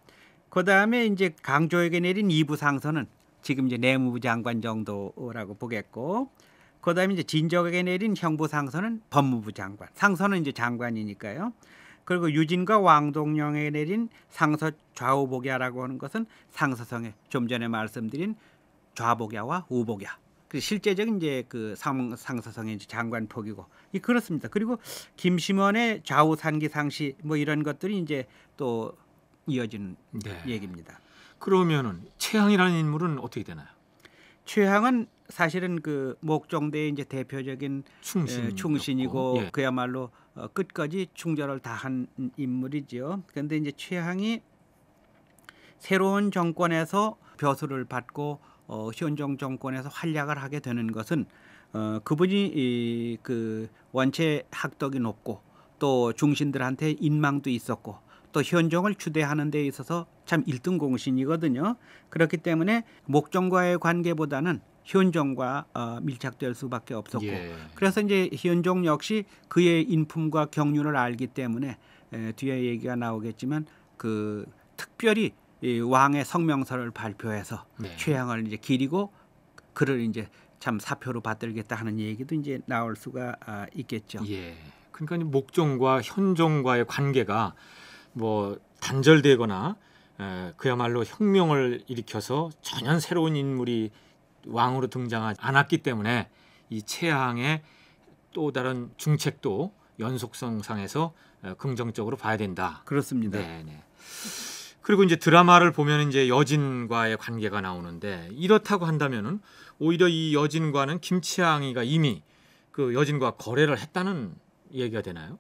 Speaker 7: 그다음에 이제 강조에게 내린 이부 상서는 지금 이제 내무부 장관 정도라고 보겠고 그다음에 이제 진적에게 내린 형부 상서는 법무부 장관. 상서는 이제 장관이니까요. 그리고 유진과 왕동령에 내린 상서 좌우복야라고 하는 것은 상서성에 좀 전에 말씀드린 좌복야와 우복야 그 실제적인 이제 그 상사성의 장관 폭이고 이 그렇습니다. 그리고 김심원의 좌우 산기 상시 뭐 이런 것들이 이제 또 이어지는 네. 얘기입니다. 그러면은 최항이라는 인물은 어떻게 되나요? 최항은 사실은 그 목종대의 이제 대표적인 충신 예, 이고 예. 그야말로 어, 끝까지 충절을 다한 인물이지요. 그런데 이제 최항이 새로운 정권에서 벼슬을 받고 어, 현종 정권에서 활약을 하게 되는 것은 어, 그분이 이, 그 원체 학덕이 높고 또 중신들한테 인망도 있었고 또 현종을 추대하는 데 있어서 참일등 공신이거든요. 그렇기 때문에 목종과의 관계보다는 현종과 어, 밀착될 수밖에 없었고 예. 그래서 이제 현종 역시 그의 인품과 경륜을 알기 때문에 에, 뒤에 얘기가 나오겠지만 그 특별히 이 왕의 성명서를 발표해서 네. 취향을 이제 기리고 그를 이제 참 사표로 받들겠다 하는 얘기도 이제 나올 수가 아, 있겠죠. 예. 그러니까 목종과 현종과의
Speaker 6: 관계가 뭐 단절되거나 에, 그야말로 혁명을 일으켜서 전혀 새로운 인물이 왕으로 등장하지 않았기 때문에 이 최항의 또 다른 중책도 연속성상에서 긍정적으로 봐야 된다. 그렇습니다. 네, 네. 그리고 이제 드라마를 보면 이제 여진과의 관계가 나오는데 이렇다고 한다면은 오히려 이 여진과는 김치향이가
Speaker 7: 이미 그 여진과 거래를 했다는 얘기가 되나요?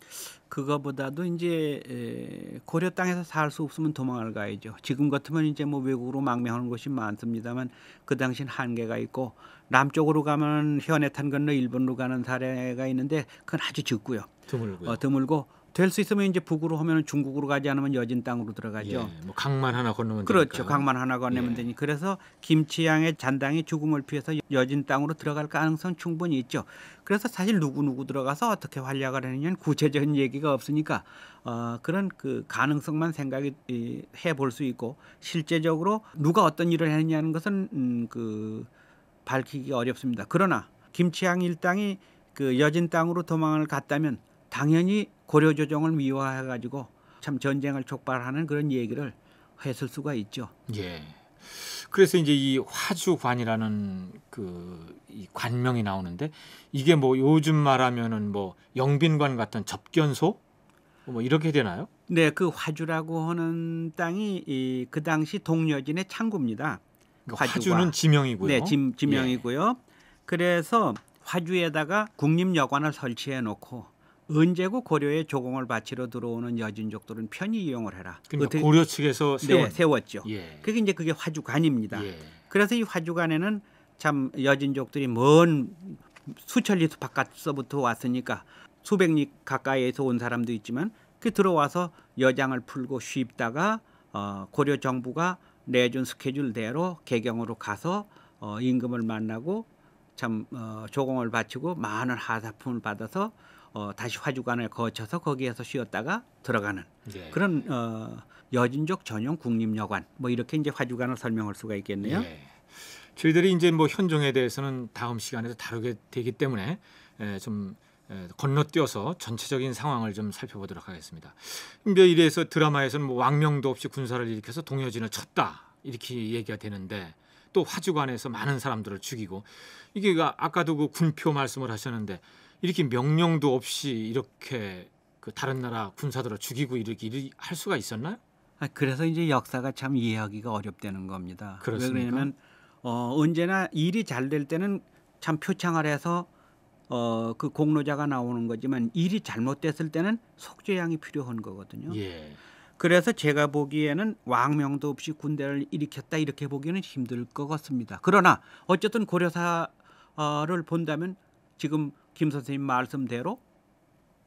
Speaker 7: 그거보다도 이제 고려 땅에서 살 수 없으면 도망을 가야죠. 지금 같으면 이제 뭐 외국으로 망명하는 곳이 많습니다만 그 당시엔 한계가 있고 남쪽으로 가면 현해탄 건너 일본으로 가는 사례가 있는데 그건 아주 적고요. 드물고요. 어, 드물고 될수 있으면 이제 북으로 하면 중국으로 가지 않으면 여진 땅으로 들어가죠. 예,
Speaker 6: 뭐 강만 하나 건너면 그렇죠. 되니까. 강만 하나
Speaker 7: 건너면 예. 되니 그래서 김치양의 잔당이 죽음을 피해서 여진 땅으로 들어갈 가능성 충분히 있죠. 그래서 사실 누구 누구 들어가서 어떻게 활약을 하느냐는 구체적인 얘기가 없으니까 어, 그런 그 가능성만 생각이 해 볼 수 있고 실제적으로 누가 어떤 일을 했냐는 것은 음, 그 밝히기 어렵습니다. 그러나 김치양 일당이 그 여진 땅으로 도망을 갔다면 당연히 고려 조정을 미화해 가지고 참 전쟁을 촉발하는 그런 얘기를 했을 수가 있죠. 예. 그래서 이제
Speaker 6: 이 화주관이라는 그이 관명이 나오는데 이게 뭐 요즘 말하면은 뭐 영빈관 같은 접견소 뭐 이렇게 되나요?
Speaker 7: 네, 그 화주라고 하는 땅이 이 그 당시 동여진의 창구입니다. 그러니까 화주는 지명이고요. 네, 지, 지명이고요. 예. 그래서 화주에다가 국립여관을 설치해 놓고 언제고 고려의 조공을 바치러 들어오는 여진족들은 편히 이용을 해라. 그러니 고려 측에서 네, 세웠... 네, 세웠죠. 예. 그게 이제 그게 화주관입니다. 예. 그래서 이 화주관에는 참 여진족들이 먼 수천 리터 바깥서부터 왔으니까 수백 리 가까이에서 온 사람도 있지만 그 들어와서 여장을 풀고 쉬다가 어, 고려 정부가 내준 스케줄대로 개경으로 가서 어, 임금을 만나고 참 어, 조공을 바치고 많은 하사품을 받아서 어, 다시 화주관을 거쳐서 거기에서 쉬었다가 들어가는 예. 그런 어, 여진족 전용 국립여관 뭐 이렇게 이제 화주관을 설명할 수가 있겠네요. 예. 저희들이 이제 뭐 현종에 대해서는 다음 시간에서 다루게
Speaker 6: 되기 때문에 에, 예, 좀 에, 예, 건너뛰어서 전체적인 상황을 좀 살펴보도록 하겠습니다. 근데 이래서 드라마에서는 뭐 왕명도 없이 군사를 일으켜서 동여진을 쳤다 이렇게 얘기가 되는데 또 화주관에서 많은 사람들을 죽이고 이게 아까도 그 군표 말씀을 하셨는데 이렇게 명령도 없이 이렇게 그 다른 나라 군사들을
Speaker 7: 죽이고 이렇게 할 수가 있었나요? 아, 그래서 이제 역사가 참 이해하기가 어렵다는 겁니다. 그렇습니까? 왜냐면 어, 언제나 일이 잘 될 때는 참 표창을 해서 어, 그 공로자가 나오는 거지만 일이 잘못됐을 때는 속죄양이 필요한 거거든요. 예. 그래서 제가 보기에는 왕명도 없이 군대를 일으켰다 이렇게 보기는 힘들 것 같습니다. 그러나 어쨌든 고려사를 본다면 지금 김 선생님 말씀대로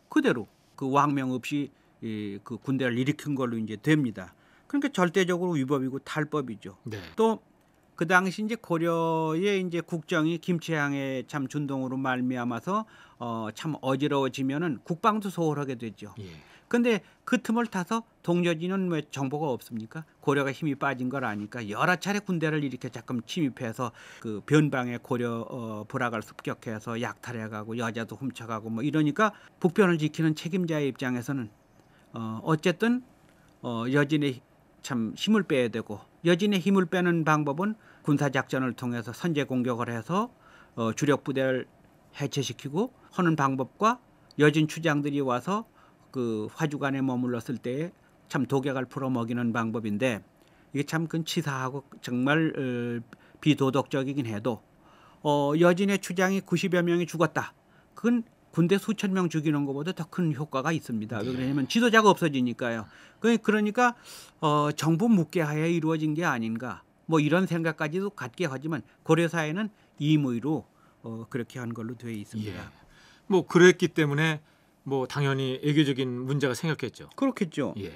Speaker 7: 그대로 그 왕명 없이 이, 그 군대를 일으킨 걸로 이제 됩니다. 그러니까 절대적으로 위법이고 탈법이죠. 네. 또그 당시 이제 고려의 이제 국정이 김치향의 참 준동으로 말미암아서 어, 참 어지러워지면은 국방도 소홀하게 되죠. 예. 근데 그 틈을 타서 동여진은 왜 정보가 없습니까? 고려가 힘이 빠진 걸 아니까 여러 차례 군대를 이렇게 자꾸 침입해서 그 변방에 고려 어, 불악을 습격해서 약탈해가고 여자도 훔쳐가고 뭐 이러니까 북변을 지키는 책임자의 입장에서는 어, 어쨌든 어, 여진의 참 힘을 빼야 되고 여진의 힘을 빼는 방법은 군사 작전을 통해서 선제 공격을 해서 어, 주력 부대를 해체시키고 하는 방법과 여진 추장들이 와서 그 화주간에 머물렀을 때참 독약을 풀어 먹이는 방법인데 이게 참그 치사하고 정말 어, 비도덕적이긴 해도 어, 여진의 추장이 90여 명이 죽었다. 그건 군대 수천 명 죽이는 것보다 더 큰 효과가 있습니다. 네. 왜그러냐면 지도자가 없어지니까요. 그러니까 어, 정부 묵계하에 이루어진 게 아닌가. 뭐 이런 생각까지도 갖게 하지만 고려사회는 임의로 어, 그렇게 한 걸로 돼 있습니다. 예. 뭐 그랬기 때문에 뭐 당연히 애교적인 문제가 생겼겠죠.
Speaker 6: 그렇겠죠. 예.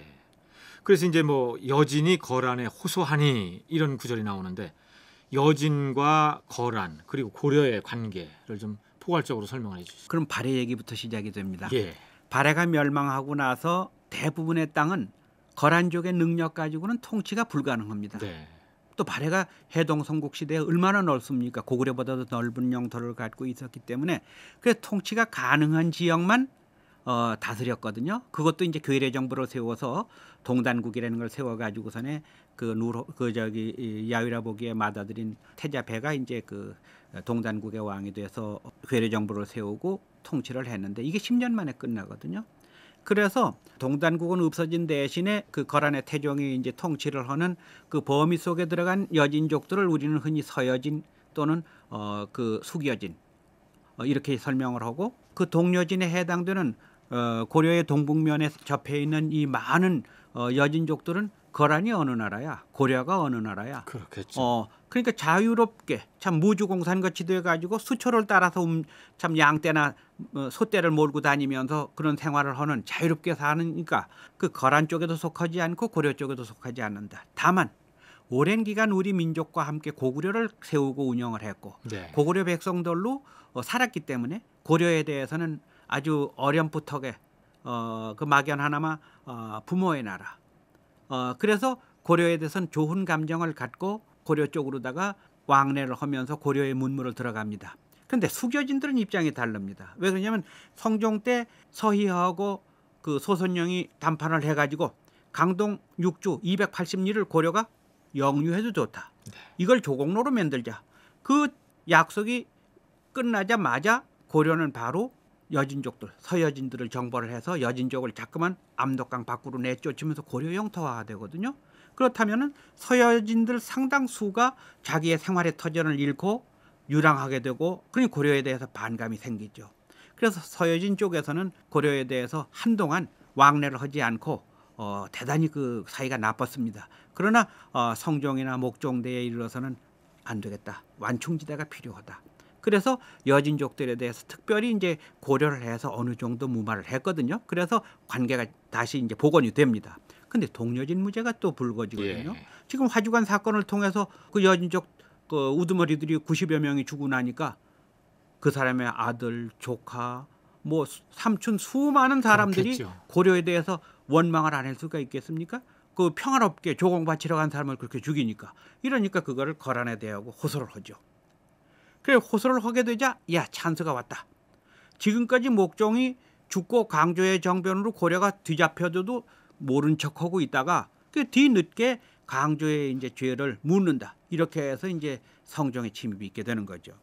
Speaker 6: 그래서 이제 뭐 여진이 거란에 호소하니 이런 구절이 나오는데 여진과 거란 그리고 고려의 관계를 좀
Speaker 7: 포괄적으로 설명을 해주시죠. 그럼 발해 얘기부터 시작이 됩니다. 예. 발해가 멸망하고 나서 대부분의 땅은 거란족의 능력 가지고는 통치가 불가능합니다. 네. 또 발해가 해동 성국 시대에 얼마나 넓습니까? 고구려보다도 넓은 영토를 갖고 있었기 때문에 그 통치가 가능한 지역만 어, 다스렸거든요. 그것도 이제 교일 정부로 세워서 동단국이라는 걸 세워 가지고선에 그 누로 그 저기 야위라 보기에 맏아들인 태자배가 이제 그 동단국의 왕이 돼서 괴뢰 정부를 세우고 통치를 했는데 이게 10년 만에 끝나거든요. 그래서 동단국은 없어진 대신에 그 거란의 태종이 이제 통치를 하는 그 범위 속에 들어간 여진족들을 우리는 흔히 서여진 또는 어그 숙여진 어 이렇게 설명을 하고 그 동여진에 해당되는 어, 고려의 동북면에 접해 있는 이 많은 어, 여진족들은 거란이 어느 나라야? 고려가 어느 나라야? 그렇겠죠. 어, 그러니까 자유롭게 참무주공산 같이 돼 가지고 수초를 따라서 음, 참 양떼나 어, 소떼를 몰고 다니면서 그런 생활을 하는 자유롭게 사는니까 그 거란 쪽에도 속하지 않고 고려 쪽에도 속하지 않는다. 다만 오랜 기간 우리 민족과 함께 고구려를 세우고 운영을 했고 네. 고구려 백성들로 어, 살았기 때문에 고려에 대해서는 아주 어렴풋하게 어, 그 막연 하나마 어, 부모의 나라. 어, 그래서 고려에 대해서는 좋은 감정을 갖고 고려 쪽으로다가 왕래를 하면서 고려의 문물을 들어갑니다. 근데 수교진들은 입장이 다릅니다. 왜 그러냐면 성종 때 서희하고 그 소선영이 담판을 해가지고 강동 육주 280리를 고려가 영유해도 좋다. 네. 이걸 조공로로 만들자. 그 약속이 끝나자마자 고려는 바로 여진족들 서여진들을 정벌을 해서 여진족을 자꾸만 압록강 밖으로 내쫓으면서 고려 영토화 가 되거든요. 그렇다면은 서여진들 상당수가 자기의 생활의 터전을 잃고 유랑하게 되고 그러니 고려에 대해서 반감이 생기죠. 그래서 서여진 쪽에서는 고려에 대해서 한동안 왕래를 하지 않고 어, 대단히 그 사이가 나빴습니다. 그러나 어, 성종이나 목종대에 이르러서는 안 되겠다. 완충지대가 필요하다. 그래서 여진족들에 대해서 특별히 이제 고려를 해서 어느 정도 무마를 했거든요. 그래서 관계가 다시 이제 복원이 됩니다. 근데 동여진 무죄가 또 불거지거든요. 예. 지금 화주관 사건을 통해서 그 여진족 그 우두머리들이 90여 명이 죽고 나니까 그 사람의 아들, 조카, 뭐 삼촌 수많은 사람들이 그렇겠죠. 고려에 대해서 원망을 안 할 수가 있겠습니까? 그 평화롭게 조공 바치러 간 사람을 그렇게 죽이니까 이러니까 그거를 거란에 대하고 호소를 하죠. 그래 호소를 하게 되자 야 찬스가 왔다. 지금까지 목종이 죽고 강조의 정변으로 고려가 뒤잡혀져도 모른 척하고 있다가 그 뒤늦게 강조의 이제 죄를 묻는다. 이렇게 해서 이제 성종의 침입이 있게 되는 거죠.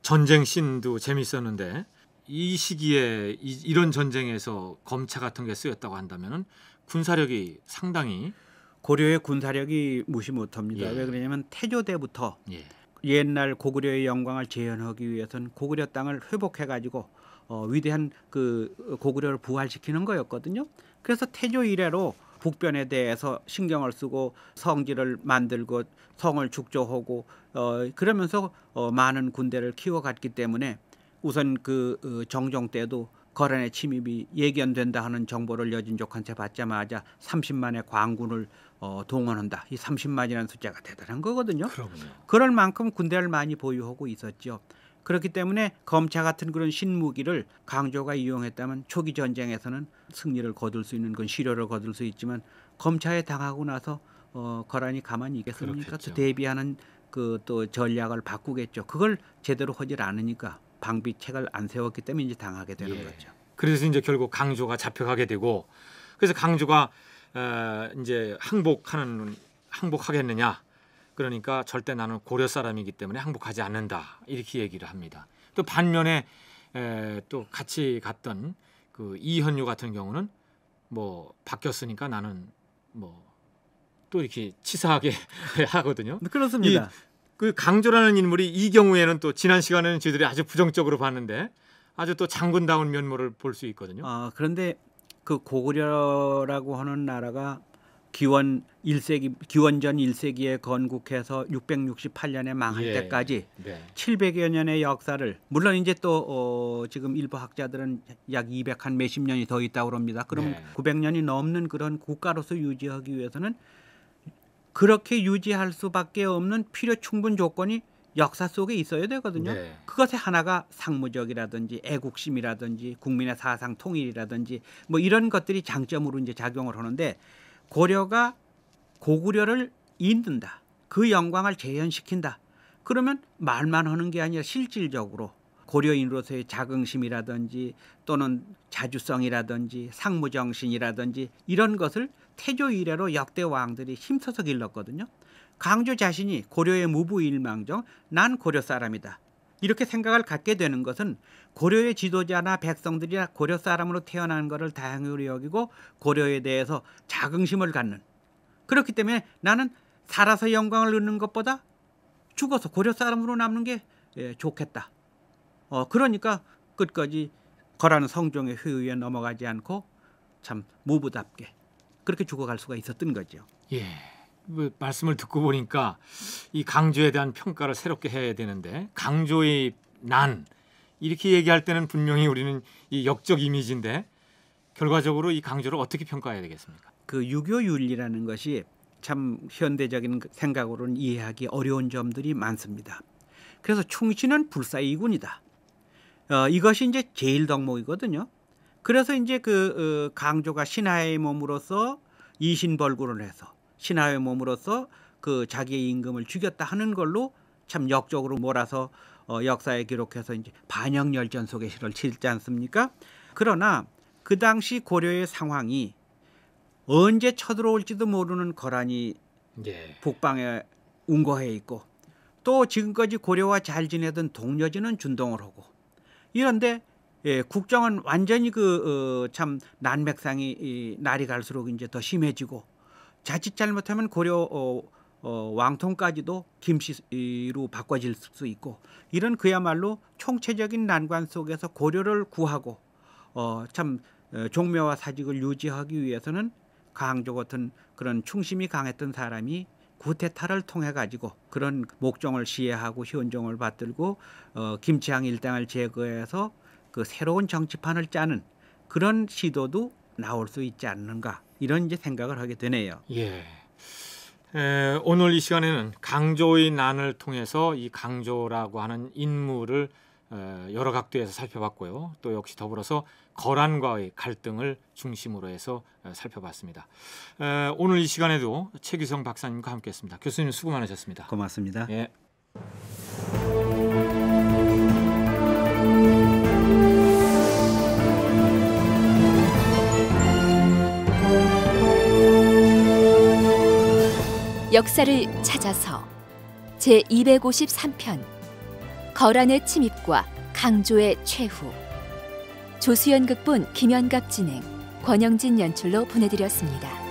Speaker 7: 전쟁 씬도 재밌었는데
Speaker 6: 이 시기에 이, 런 전쟁에서 검차 같은 게 쓰였다고 한다면
Speaker 7: 군사력이 상당히 고려의 군사력이 무시 못합니다. 예. 왜 그러냐면 태조 때부터 예. 옛날 고구려의 영광을 재현하기 위해서는 고구려 땅을 회복해 가지고 어, 위대한 그 고구려를 부활시키는 거였거든요. 그래서 태조 이래로 북변에 대해서 신경을 쓰고 성지를 만들고 성을 축조하고 어, 그러면서 어, 많은 군대를 키워갔기 때문에 우선 그 어, 정종 때도 거란의 침입이 예견된다 하는 정보를 여진족한테 받자마자 30만의 광군을 어, 동원한다. 이 30만이라는 숫자가 대단한 거거든요. 그럼요. 그럴 만큼 군대를 많이 보유하고 있었죠. 그렇기 때문에 검차 같은 그런 신무기를 강조가 이용했다면 초기 전쟁에서는 승리를 거둘 수 있는 건 실효를 거둘 수 있지만 검차에 당하고 나서 어, 거란이 가만히 있겠습니까? 그 대비하는 그또 전략을 바꾸겠죠. 그걸 제대로 하질 않으니까 방비책을 안 세웠기 때문에 이제 당하게 되는 예. 거죠.
Speaker 6: 그래서 이제 결국 강조가 잡혀가게 되고 그래서 강조가 어, 이제 항복하는 항복하겠느냐? 그러니까 절대 나는 고려 사람이기 때문에 항복하지 않는다 이렇게 얘기를 합니다. 또 반면에 에, 또 같이 갔던 그 이현유 같은 경우는 뭐 바뀌었으니까 나는 뭐 또 이렇게 치사하게 하거든요. 네, 그렇습니다. 그 강조라는 인물이 이 경우에는 또 지난 시간에는 저희들이 아주 부정적으로 봤는데
Speaker 7: 아주 또 장군다운 면모를 볼 수 있거든요. 아 그런데 그 고구려라고 하는 나라가 기원 1세기 기원전 1세기에 건국해서 668년에 망할 예. 때까지 네. 700여 년의 역사를 물론 이제 또 어, 지금 일부 학자들은 약200한 몇십 년이 더 있다고 그럽니다. 그럼 네. 900년이 넘는 그런 국가로서 유지하기 위해서는 그렇게 유지할 수밖에 없는 필요 충분 조건이 역사 속에 있어야 되거든요. 네. 그것의 하나가 상무적이라든지 애국심이라든지 국민의 사상 통일이라든지 뭐 이런 것들이 장점으로 이제 작용을 하는데 고려가 고구려를 잇는다. 그 영광을 재현시킨다. 그러면 말만 하는 게 아니라 실질적으로 고려인으로서의 자긍심이라든지 또는 자주성이라든지 상무정신이라든지 이런 것을 태조 이래로 역대 왕들이 힘써서 길렀거든요. 강조 자신이 고려의 무부일망정 난 고려 사람이다. 이렇게 생각을 갖게 되는 것은 고려의 지도자나 백성들이 고려 사람으로 태어난 것을 다양로 여기고 고려에 대해서 자긍심을 갖는 그렇기 때문에 나는 살아서 영광을 얻는 것보다 죽어서 고려 사람으로 남는 게 예, 좋겠다. 어, 그러니까 끝까지 거라는 성종의 효위에 넘어가지 않고 참 무부답게 그렇게 죽어갈 수가 있었던 거죠.
Speaker 6: 예. 뭐
Speaker 7: 말씀을 듣고 보니까
Speaker 6: 이 강조에 대한 평가를 새롭게 해야 되는데 강조의 난 이렇게 얘기할
Speaker 7: 때는 분명히 우리는 이 역적 이미지인데 결과적으로 이 강조를 어떻게 평가해야 되겠습니까? 그 유교 윤리라는 것이 참 현대적인 생각으로는 이해하기 어려운 점들이 많습니다. 그래서 충신은 불사이군이다. 어, 이것이 이제 제일 덕목이거든요. 그래서 이제 그 어, 강조가 신하의 몸으로서 이신벌구를 해서 신하의 몸으로서 그 자기의 임금을 죽였다 하는 걸로 참 역적으로 몰아서 어, 역사에 기록해서 이제 반영 열전 속의 시를 치지 않습니까? 그러나 그 당시 고려의 상황이 언제 쳐들어올지도 모르는 거란이 예. 북방에 운거해 있고 또 지금까지 고려와 잘 지내던 동료지는 준동을 하고 이런데 예, 국정은 완전히 그참 어, 난맥상이 이, 날이 갈수록 이제 더 심해지고 자칫 잘못하면 고려 어, 어, 왕통까지도 김씨로 바꿔질 수 있고 이런 그야말로 총체적인 난관 속에서 고려를 구하고 어, 참 어, 종묘와 사직을 유지하기 위해서는 강조 같은 그런 충심이 강했던 사람이 구테타를 통해 가지고 그런 목종을 시해하고 현종을 받들고 어, 김치향 일당을 제거해서 그 새로운 정치판을 짜는 그런 시도도 나올 수 있지 않는가 이런 이제 생각을 하게 되네요.
Speaker 1: 예.
Speaker 6: 에, 오늘 이 시간에는 강조의 난을 통해서 이 강조라고 하는 인물을 에, 여러 각도에서 살펴봤고요. 또 역시 더불어서 거란과의 갈등을 중심으로 해서 에, 살펴봤습니다. 에, 오늘 이 시간에도 최규성 박사님과 함께했습니다. 교수님 수고 많으셨습니다. 고맙습니다.
Speaker 7: 예.
Speaker 1: 역사를 찾아서 제 253편 거란의 침입과 강조의 최후 조수연 극본 김연갑 진행 권영진 연출로 보내드렸습니다.